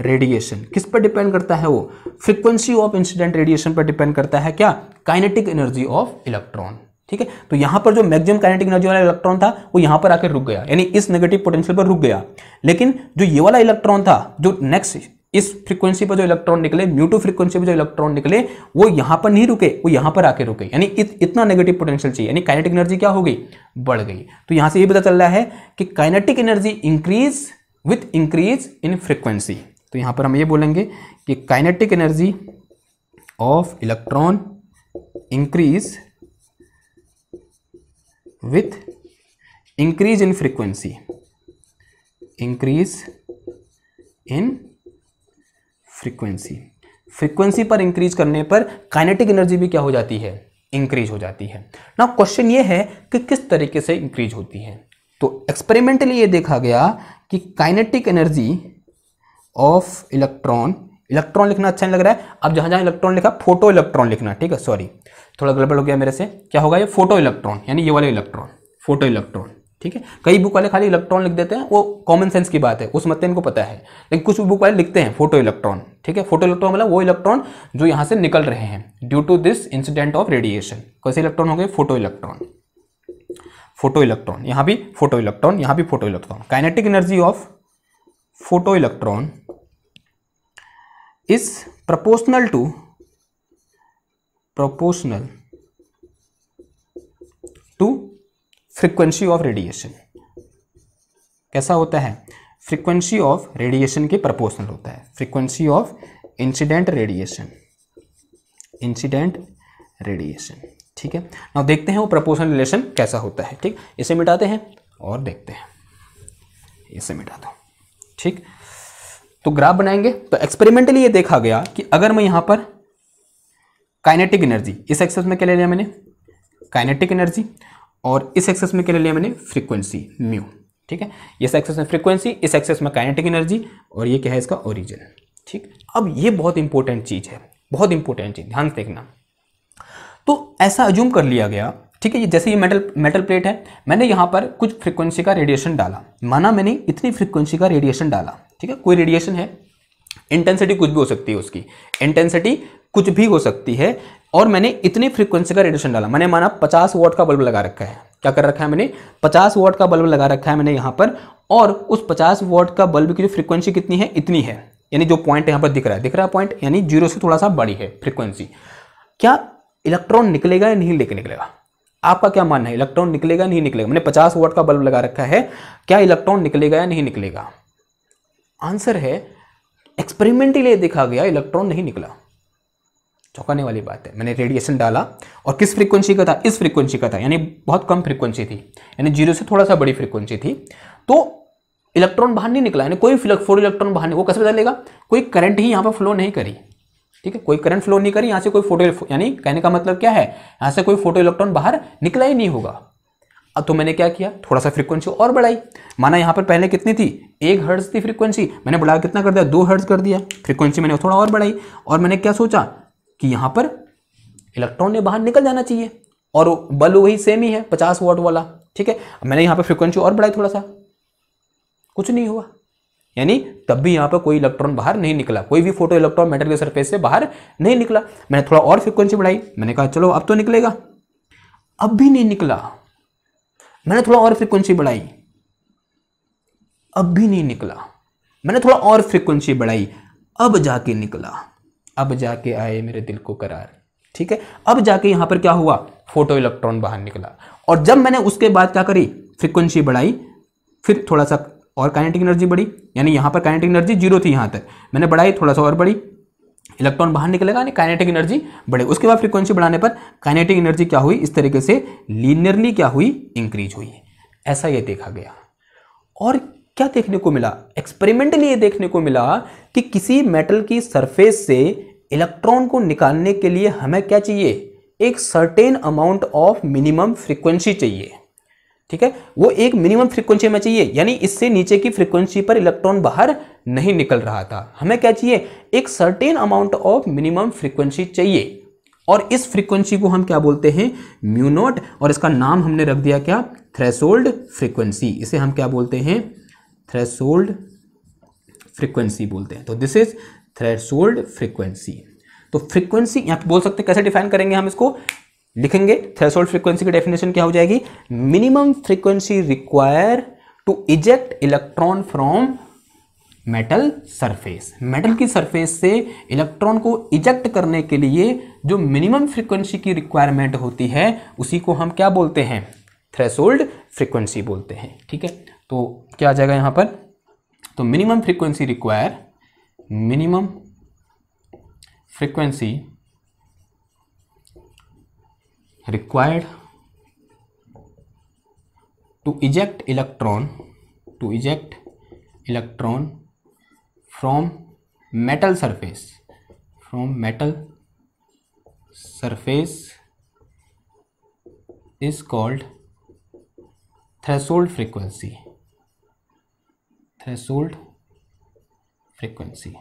रेडिएशन किस पर डिपेंड करता है वो फ्रीक्वेंसी ऑफ इंसिडेंट रेडिएशन पर डिपेंड करता है क्या काइनेटिक एनर्जी ऑफ इलेक्ट्रॉन ठीक है तो यहां पर जो मैक्सिमम काइनेटिक एनर्जी वाला इलेक्ट्रॉन था वो यहां पर आकर रुक गया यानी इस नेगेटिव पोटेंशियल पर रुक गया लेकिन जो ये वाला इलेक्ट्रॉन था जो नेक्स्ट इस फ्रीक्वेंसी पर जो इलेक्ट्रॉन निकले म्यूटू फ्रीक्वेंसी पर जो इलेक्ट्रॉन निकले वो यहां पर नहीं रुके वो यहां पर आके रुके यानी इत, इतना नेगेटिव पोटेंशियल चाहिए यानी काइनेटिक एनर्जी क्या हो गई बढ़ गई तो यहां से ये पता चल रहा है कि kinetic energy increase with increase in frequency तो यहाँ पर हम ये बोलेंगे कि kinetic energy of electron increase with increase in frequency increase in frequency frequency पर इंक्रीज करने पर काइनेटिक एनर्जी भी क्या हो जाती है इंक्रीज हो जाती है ना क्वेश्चन ये है कि किस तरीके से इंक्रीज होती है तो एक्सपेरिमेंटली ये देखा गया कि kinetic energy of electron electron लिखना अच्छा नहीं लग रहा है अब जहां जहां इलेक्ट्रॉन लिखा फोटो इलेक्ट्रॉन लिखना ठीक है सॉरी थोड़ा गड़बड़ हो गया मेरे से क्या होगा ये फोटो इलेक्ट्रॉन यानी ये वाले इलेक्ट्रॉन फोटो इलेक्ट्रॉन ठीक है कई बुक वाले खाली इलेक्ट्रॉन लिख देते हैं वो कॉमन सेंस की बात है उस मत इनको पता है लेकिन कुछ बुक वाले लिखते हैं फोटो इलेक्ट्रॉन ठीक है फोटो इलेक्ट्रॉन मतलब वो इलेक्ट्रॉन जो यहाँ से निकल रहे हैं due to this incident of radiation कैसे इलेक्ट्रॉन हो गए फोटो इलेक्ट्रॉन फोटो इलेक्ट्रॉन यहाँ भी फोटो इलेक्ट्रॉन यहाँ भी photo electron kinetic energy of photo electron is proportional to proportional to frequency of radiation कैसा होता है फ्रीक्वेंसी ऑफ रेडिएशन के प्रपोर्शनल होता है frequency of incident radiation incident radiation ठीक है ना देखते हैं वो प्रपोशनल रिलेशन कैसा होता है ठीक इसे मिटाते हैं और देखते हैं इसे मिटा दो ठीक तो ग्राफ बनाएंगे तो एक्सपेरिमेंटली ये देखा गया कि अगर मैं यहाँ पर काइनेटिक एनर्जी इस एक्सेस में क्या ले लिया मैंने काइनेटिक एनर्जी और इस एक्सेस में क्या ले लिया मैंने फ्रीक्वेंसी म्यू ठीक है इस एक्सेस में फ्रीक्वेंसी इस एक्सेस में काइनेटिक एनर्जी और ये क्या है इसका ओरिजिन ठीक अब ये बहुत इंपॉर्टेंट चीज़ है बहुत इंपॉर्टेंट चीज़ ध्यान से देखना तो ऐसा अज्यूम कर लिया गया ठीक है ये जैसे ये मेटल मेटल प्लेट है मैंने यहाँ पर कुछ फ्रिक्वेंसी का रेडिएशन डाला माना मैंने इतनी फ्रिक्वेंसी का रेडिएशन डाला ठीक है कोई रेडिएशन है इंटेंसिटी कुछ भी हो सकती है उसकी इंटेंसिटी कुछ भी हो सकती है और मैंने इतनी फ्रिक्वेंसी का रेडिएशन डाला मैंने माना पचास वॉट का बल्ब लगा रखा है क्या कर रखा है मैंने पचास वॉट का बल्ब लगा रखा है मैंने यहाँ पर और उस पचास वॉट का बल्ब की जो फ्रिक्वेंसी कितनी है इतनी है यानी जो पॉइंट यहाँ पर दिख रहा है दिख रहा है पॉइंट यानी जीरो से थोड़ा सा बड़ी है फ्रिक्वेंसी क्या इलेक्ट्रॉन निकलेगा या नहीं लेके निकलेगा आपका क्या मानना है इलेक्ट्रॉन निकलेगा नहीं निकलेगा मैंने पचास वोट का बल्ब लगा रखा है क्या इलेक्ट्रॉन निकलेगा या नहीं निकलेगा आंसर है एक्सपेरिमेंटली देखा गया इलेक्ट्रॉन नहीं निकला चौंकाने वाली बात है मैंने रेडिएशन डाला और किस फ्रीक्वेंसी का था इस फ्रीक्वेंसी का था यानी बहुत कम फ्रीक्वेंसी थी यानी जीरो से थोड़ा सा बड़ी फ्रीक्वेंसी थी तो इलेक्ट्रॉन बाहर नहीं निकला यानी कोई फोर इलेक्ट्रॉन बाहर नहीं वो कैसे पता लेगा कोई करंट ही यहाँ पर फ्लो नहीं करी ठीक है कोई करंट फ्लो नहीं करी यहाँ से कोई फोटो यानी कहने का मतलब क्या है यहाँ से कोई फोटो इलेक्ट्रॉन बाहर निकला ही नहीं होगा अब तो मैंने क्या किया थोड़ा सा फ्रीक्वेंसी और बढ़ाई माना यहाँ पर पहले कितनी थी एक हर्ट्ज थी फ्रीक्वेंसी मैंने बढ़ा कितना कर दिया दो हर्ट्ज कर दिया फ्रीक्वेंसी मैंने थोड़ा और बढ़ाई और मैंने क्या सोचा कि यहाँ पर इलेक्ट्रॉन ने बाहर निकल जाना चाहिए और बल वही सेम ही है पचास वॉट वाला ठीक है मैंने यहाँ पर फ्रिक्वेंसी और बढ़ाई थोड़ा सा कुछ नहीं हुआ यानी तब भी यहाँ पर कोई इलेक्ट्रॉन बाहर नहीं निकला कोई भी फोटो इलेक्ट्रॉन मेटल के सरफेस से बाहर नहीं निकला मैंने थोड़ा और फ्रिक्वेंसी बढ़ाई मैंने कहा चलो अब तो निकलेगा अब भी नहीं निकला मैंने थोड़ा और फ्रिक्वेंसी बढ़ाई अब भी नहीं निकला मैंने थोड़ा और फ्रिक्वेंसी बढ़ाई अब जाके निकला अब जाके आए मेरे दिल को करार ठीक है अब जाके यहां पर क्या हुआ फोटो इलेक्ट्रॉन बाहर निकला और जब मैंने उसके बाद क्या करी फ्रिक्वेंसी बढ़ाई फिर थोड़ा सा और काइनेटिक एनर्जी बढ़ी यानी यहाँ पर काइनेटिक एनर्जी जीरो थी यहाँ तक मैंने बढ़ाई थोड़ा सा और बढ़ी इलेक्ट्रॉन बाहर निकलेगा यानी काइनेटिक एनर्जी बढ़े उसके बाद फ्रीक्वेंसी बढ़ाने पर काइनेटिक एनर्जी क्या हुई इस तरीके से लीनियरली क्या हुई इंक्रीज हुई ऐसा ये देखा गया और क्या देखने को मिला एक्सपेरिमेंटली ये देखने को मिला कि किसी मेटल की सरफेस से इलेक्ट्रॉन को निकालने के लिए हमें क्या चाहिए एक certain amount of minimum frequency चाहिए ठीक है वो एक मिनिमम फ्रीक्वेंसी में चाहिए यानी इससे नीचे की फ्रीक्वेंसी पर इलेक्ट्रॉन बाहर नहीं निकल रहा था हमें क्या चाहिए एक certain amount of minimum frequency चाहिए और इस फ्रीक्वेंसी को हम क्या बोलते हैं म्यूनोट और इसका नाम हमने रख दिया क्या थ्रेसोल्ड फ्रीक्वेंसी इसे हम क्या बोलते हैं थ्रेसोल्ड फ्रीक्वेंसी बोलते हैं तो दिस इज थ्रेसोल्ड फ्रीक्वेंसी तो फ्रीक्वेंसी यहां पर बोल सकते हैं कैसे डिफाइन करेंगे हम इसको लिखेंगे थ्रेसोल्ड फ्रीक्वेंसी की डेफिनेशन क्या हो जाएगी minimum frequency require to eject electron from metal surface metal की सरफेस से इलेक्ट्रॉन को इजेक्ट करने के लिए जो मिनिमम फ्रीक्वेंसी की रिक्वायरमेंट होती है उसी को हम क्या बोलते हैं थ्रेसोल्ड फ्रीक्वेंसी बोलते हैं ठीक है तो क्या आ जाएगा यहां पर तो minimum frequency require minimum frequency required to eject electron to eject electron from metal surface from metal surface is called threshold frequency threshold frequency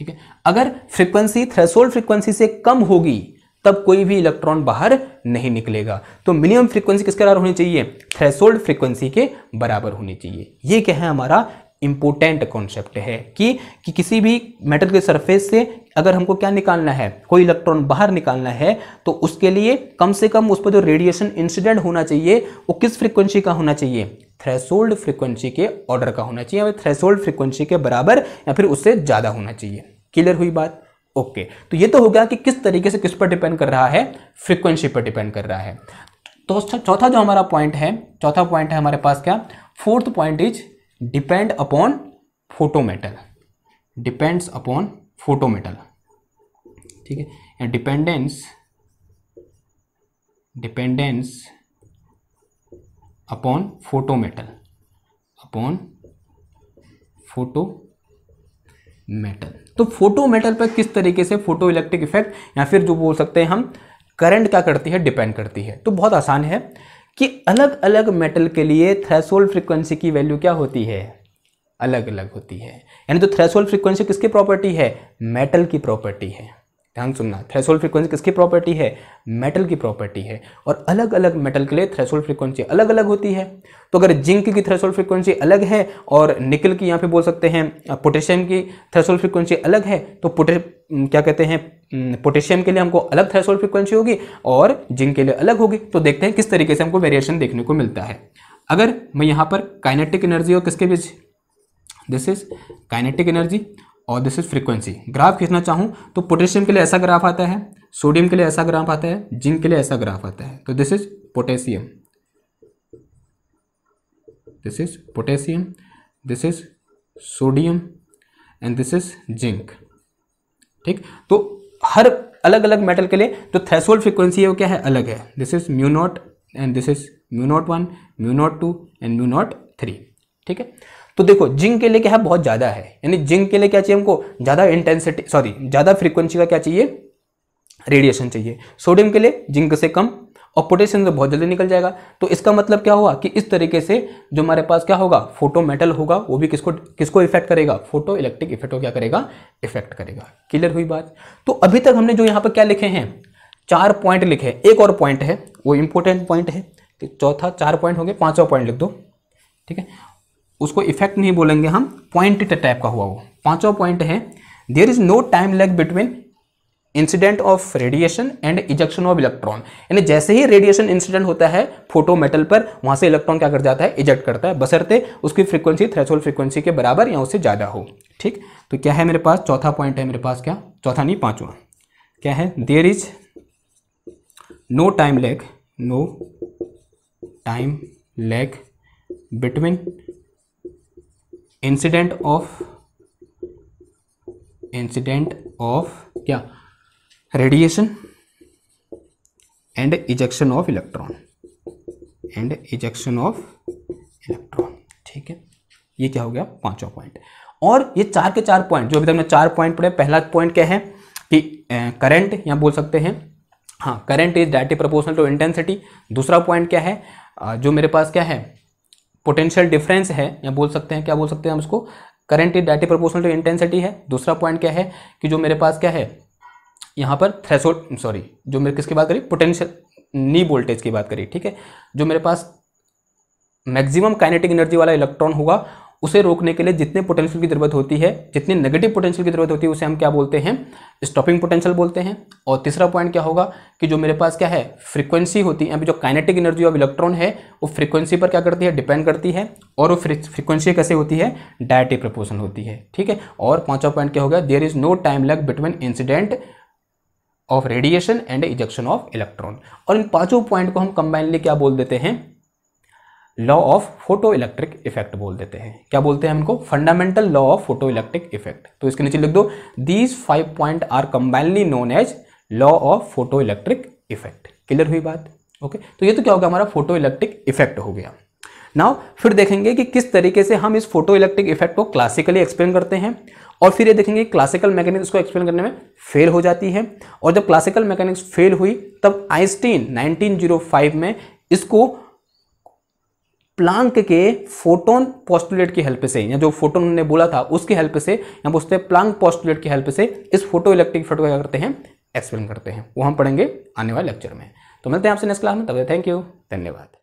ठीक है अगर फ्रीक्वेंसी थ्रेसोल्ड फ्रीक्वेंसी से कम होगी तब कोई भी इलेक्ट्रॉन बाहर नहीं निकलेगा तो मिनिमम फ्रीक्वेंसी किसके बराबर होनी चाहिए थ्रेसोल्ड फ्रीक्वेंसी के बराबर होनी चाहिए ये क्या है हमारा इंपोर्टेंट कॉन्सेप्ट है कि, कि किसी भी मेटल के सरफेस से अगर हमको क्या निकालना है कोई इलेक्ट्रॉन बाहर निकालना है तो उसके लिए कम से कम उस पर जो रेडिएशन इंसिडेंट होना चाहिए वो किस फ्रिक्वेंसी का होना चाहिए थ्रेसोल्ड फ्रिक्वेंसी के ऑर्डर का होना चाहिए थ्रेसोल्ड फ्रिक्वेंसी के बराबर या फिर उससे ज़्यादा होना चाहिए क्लियर हुई बात ओके तो ये तो हो गया कि किस तरीके से किस पर डिपेंड कर रहा है फ्रीक्वेंसी पर डिपेंड कर रहा है तो चौथा जो हमारा पॉइंट है चौथा पॉइंट है हमारे पास क्या fourth point is depend upon photometer depends upon photo metal ठीक है या dependence dependence upon photo metal upon photo metal तो फोटो मेटल पर किस तरीके से फोटो इलेक्ट्रिक इफेक्ट या फिर जो बोल सकते हैं हम करंट क्या करती है डिपेंड करती है तो बहुत आसान है कि अलग अलग मेटल के लिए थ्रेसोल्ड फ्रीक्वेंसी की वैल्यू क्या होती है अलग अलग होती है यानी जो थ्रेशोल्ड फ्रीक्वेंसी किसकी प्रॉपर्टी है मेटल की प्रॉपर्टी है ध्यान सुनना थ्रेसोल फ्रीक्वेंसी किसकी प्रॉपर्टी है मेटल की प्रॉपर्टी है और अलग अलग मेटल के लिए थ्रेसोल फ्रीक्वेंसी अलग अलग होती है तो अगर जिंक की थ्रेसोल फ्रीक्वेंसी अलग है और निकल की यहाँ पे बोल सकते हैं पोटेशियम की थ्रेसोल फ्रीक्वेंसी अलग है तो पोटे क्या कहते हैं पोटेशियम के लिए हमको अलग थ्रेसोल फ्रीक्वेंसी होगी और जिंक के लिए अलग होगी तो देखते हैं किस तरीके से हमको वेरिएशन देखने को मिलता है अगर मैं यहाँ पर काइनेटिक एनर्जी और किसके बीच दिस इज काइनेटिक एनर्जी और दिस इज फ्रीक्वेंसी ग्राफ खींचना चाहूँ तो पोटेशियम के लिए ऐसा ग्राफ आता है सोडियम के लिए ऐसा ग्राफ आता है जिंक के लिए ऐसा ग्राफ आता है तो this is potassium this is potassium this is sodium and this is zinc ठीक तो हर अलग अलग मेटल के लिए जो तो थ्रेसोल्ड फ्रीक्वेंसी है वो क्या है अलग है this is mu naught and this is mu naught one mu naught two and mu naught three ठीक है तो देखो जिंक के लिए क्या है बहुत ज़्यादा है यानी जिंक के लिए क्या चाहिए हमको ज़्यादा इंटेंसिटी सॉरी ज़्यादा फ्रीक्वेंसी का क्या चाहिए रेडिएशन चाहिए सोडियम के लिए जिंक से कम और पोटेशियम तो बहुत जल्दी निकल जाएगा तो इसका मतलब क्या हुआ कि इस तरीके से जो हमारे पास क्या होगा फोटो मेटल होगा वो भी किसको किसको इफेक्ट करेगा फोटो इलेक्ट्रिक इफेक्ट को क्या करेगा इफेक्ट करेगा क्लियर हुई बात तो अभी तक हमने जो यहाँ पर क्या लिखे हैं चार पॉइंट लिखे हैं एक और पॉइंट है वो इंपॉर्टेंट पॉइंट है चौथा चार पॉइंट हो गए पाँचवा पॉइंट लिख दो ठीक है उसको इफेक्ट नहीं बोलेंगे हम पॉइंट टाइप का हुआ वो पांचवा पॉइंट है there is no time lag between incident of radiation and ejection of electron यानी जैसे ही रेडिएशन इंसिडेंट होता है फोटो मेटल पर वहां से इलेक्ट्रॉन क्या कर जाता है इजेक्ट करता है बसरते उसकी फ्रीक्वेंसी थ्रेशोल्ड फ्रीक्वेंसी के बराबर या उससे ज़्यादा हो ठीक तो क्या है मेरे पास चौथा पॉइंट है मेरे पास क्या चौथा नहीं पांचवा क्या है there is no time lag no time lag between incident of incident of क्या radiation and ejection of electron and ejection of electron ठीक है ये क्या हो गया पांचवा पॉइंट और ये चार के चार पॉइंट जो अभी तक हमने चार पॉइंट पढ़े पहला पॉइंट क्या है कि करंट यहां बोल सकते हैं हाँ current is directly proportional to intensity दूसरा पॉइंट क्या है जो मेरे पास क्या है पोटेंशियल डिफरेंस है या बोल सकते हैं क्या बोल सकते हैं हम इसको current is directly proportional to intensity है दूसरा पॉइंट क्या है कि जो मेरे पास क्या है यहाँ पर थ्रेसोल्ड सॉरी जो मेरे किसकी बात करी पोटेंशियल नी वोल्टेज की बात करी ठीक है जो मेरे पास मैक्सिमम काइनेटिक एनर्जी वाला इलेक्ट्रॉन होगा उसे रोकने के लिए जितने पोटेंशियल की जरूरत होती है जितनी नेगेटिव पोटेंशियल की जरूरत होती है उसे हम क्या बोलते हैं स्टॉपिंग पोटेंशियल बोलते हैं और तीसरा पॉइंट क्या होगा कि जो मेरे पास क्या है फ्रीक्वेंसी होती है अभी जो काइनेटिक एनर्जी ऑफ इलेक्ट्रॉन है वो फ्रीक्वेंसी पर क्या करती है डिपेंड करती है और वो फ्रीक्वेंसी कैसे होती है डायटिक प्रपोजन होती है ठीक है और पांचवा पॉइंट क्या होगा there is no time lag between incident of radiation and ejection of electron और इन पांचों पॉइंट को हम कंबाइनली क्या बोल देते हैं law of photo electric effect बोल देते हैं क्या बोलते हैं हमको fundamental law of photo electric effect तो इसके नीचे लिख दो these five point are combinedly known as law of photo electric effect clear हुई बात ओके okay? तो ये तो क्या होगा हमारा फोटो इलेक्ट्रिक इफेक्ट हो गया नाउ फिर देखेंगे कि किस तरीके से हम इस फोटो इलेक्ट्रिक इफेक्ट को क्लासिकली एक्सप्लेन करते हैं और फिर ये देखेंगे क्लासिकल मैकेनिक्स को एक्सप्लेन करने में फेल हो जाती है और जब क्लासिकल मैकेनिक्स फेल हुई तब आइंस्टीन 1905 में इसको प्लांक के फोटोन पॉस्टुलेट की हेल्प से या जो फोटोन उन्होंने बोला था उसके हेल्प से या बोलते हैं प्लांक पॉस्टुलेट की हेल्प से इस फोटो इलेक्ट्रिक इफेक्ट को क्या करते हैं एक्सप्लेन करते हैं वो हम पढ़ेंगे आने वाले लेक्चर में तो मिलते हैं आपसे नेक्स्ट क्लास में तब तक थैंक यू धन्यवाद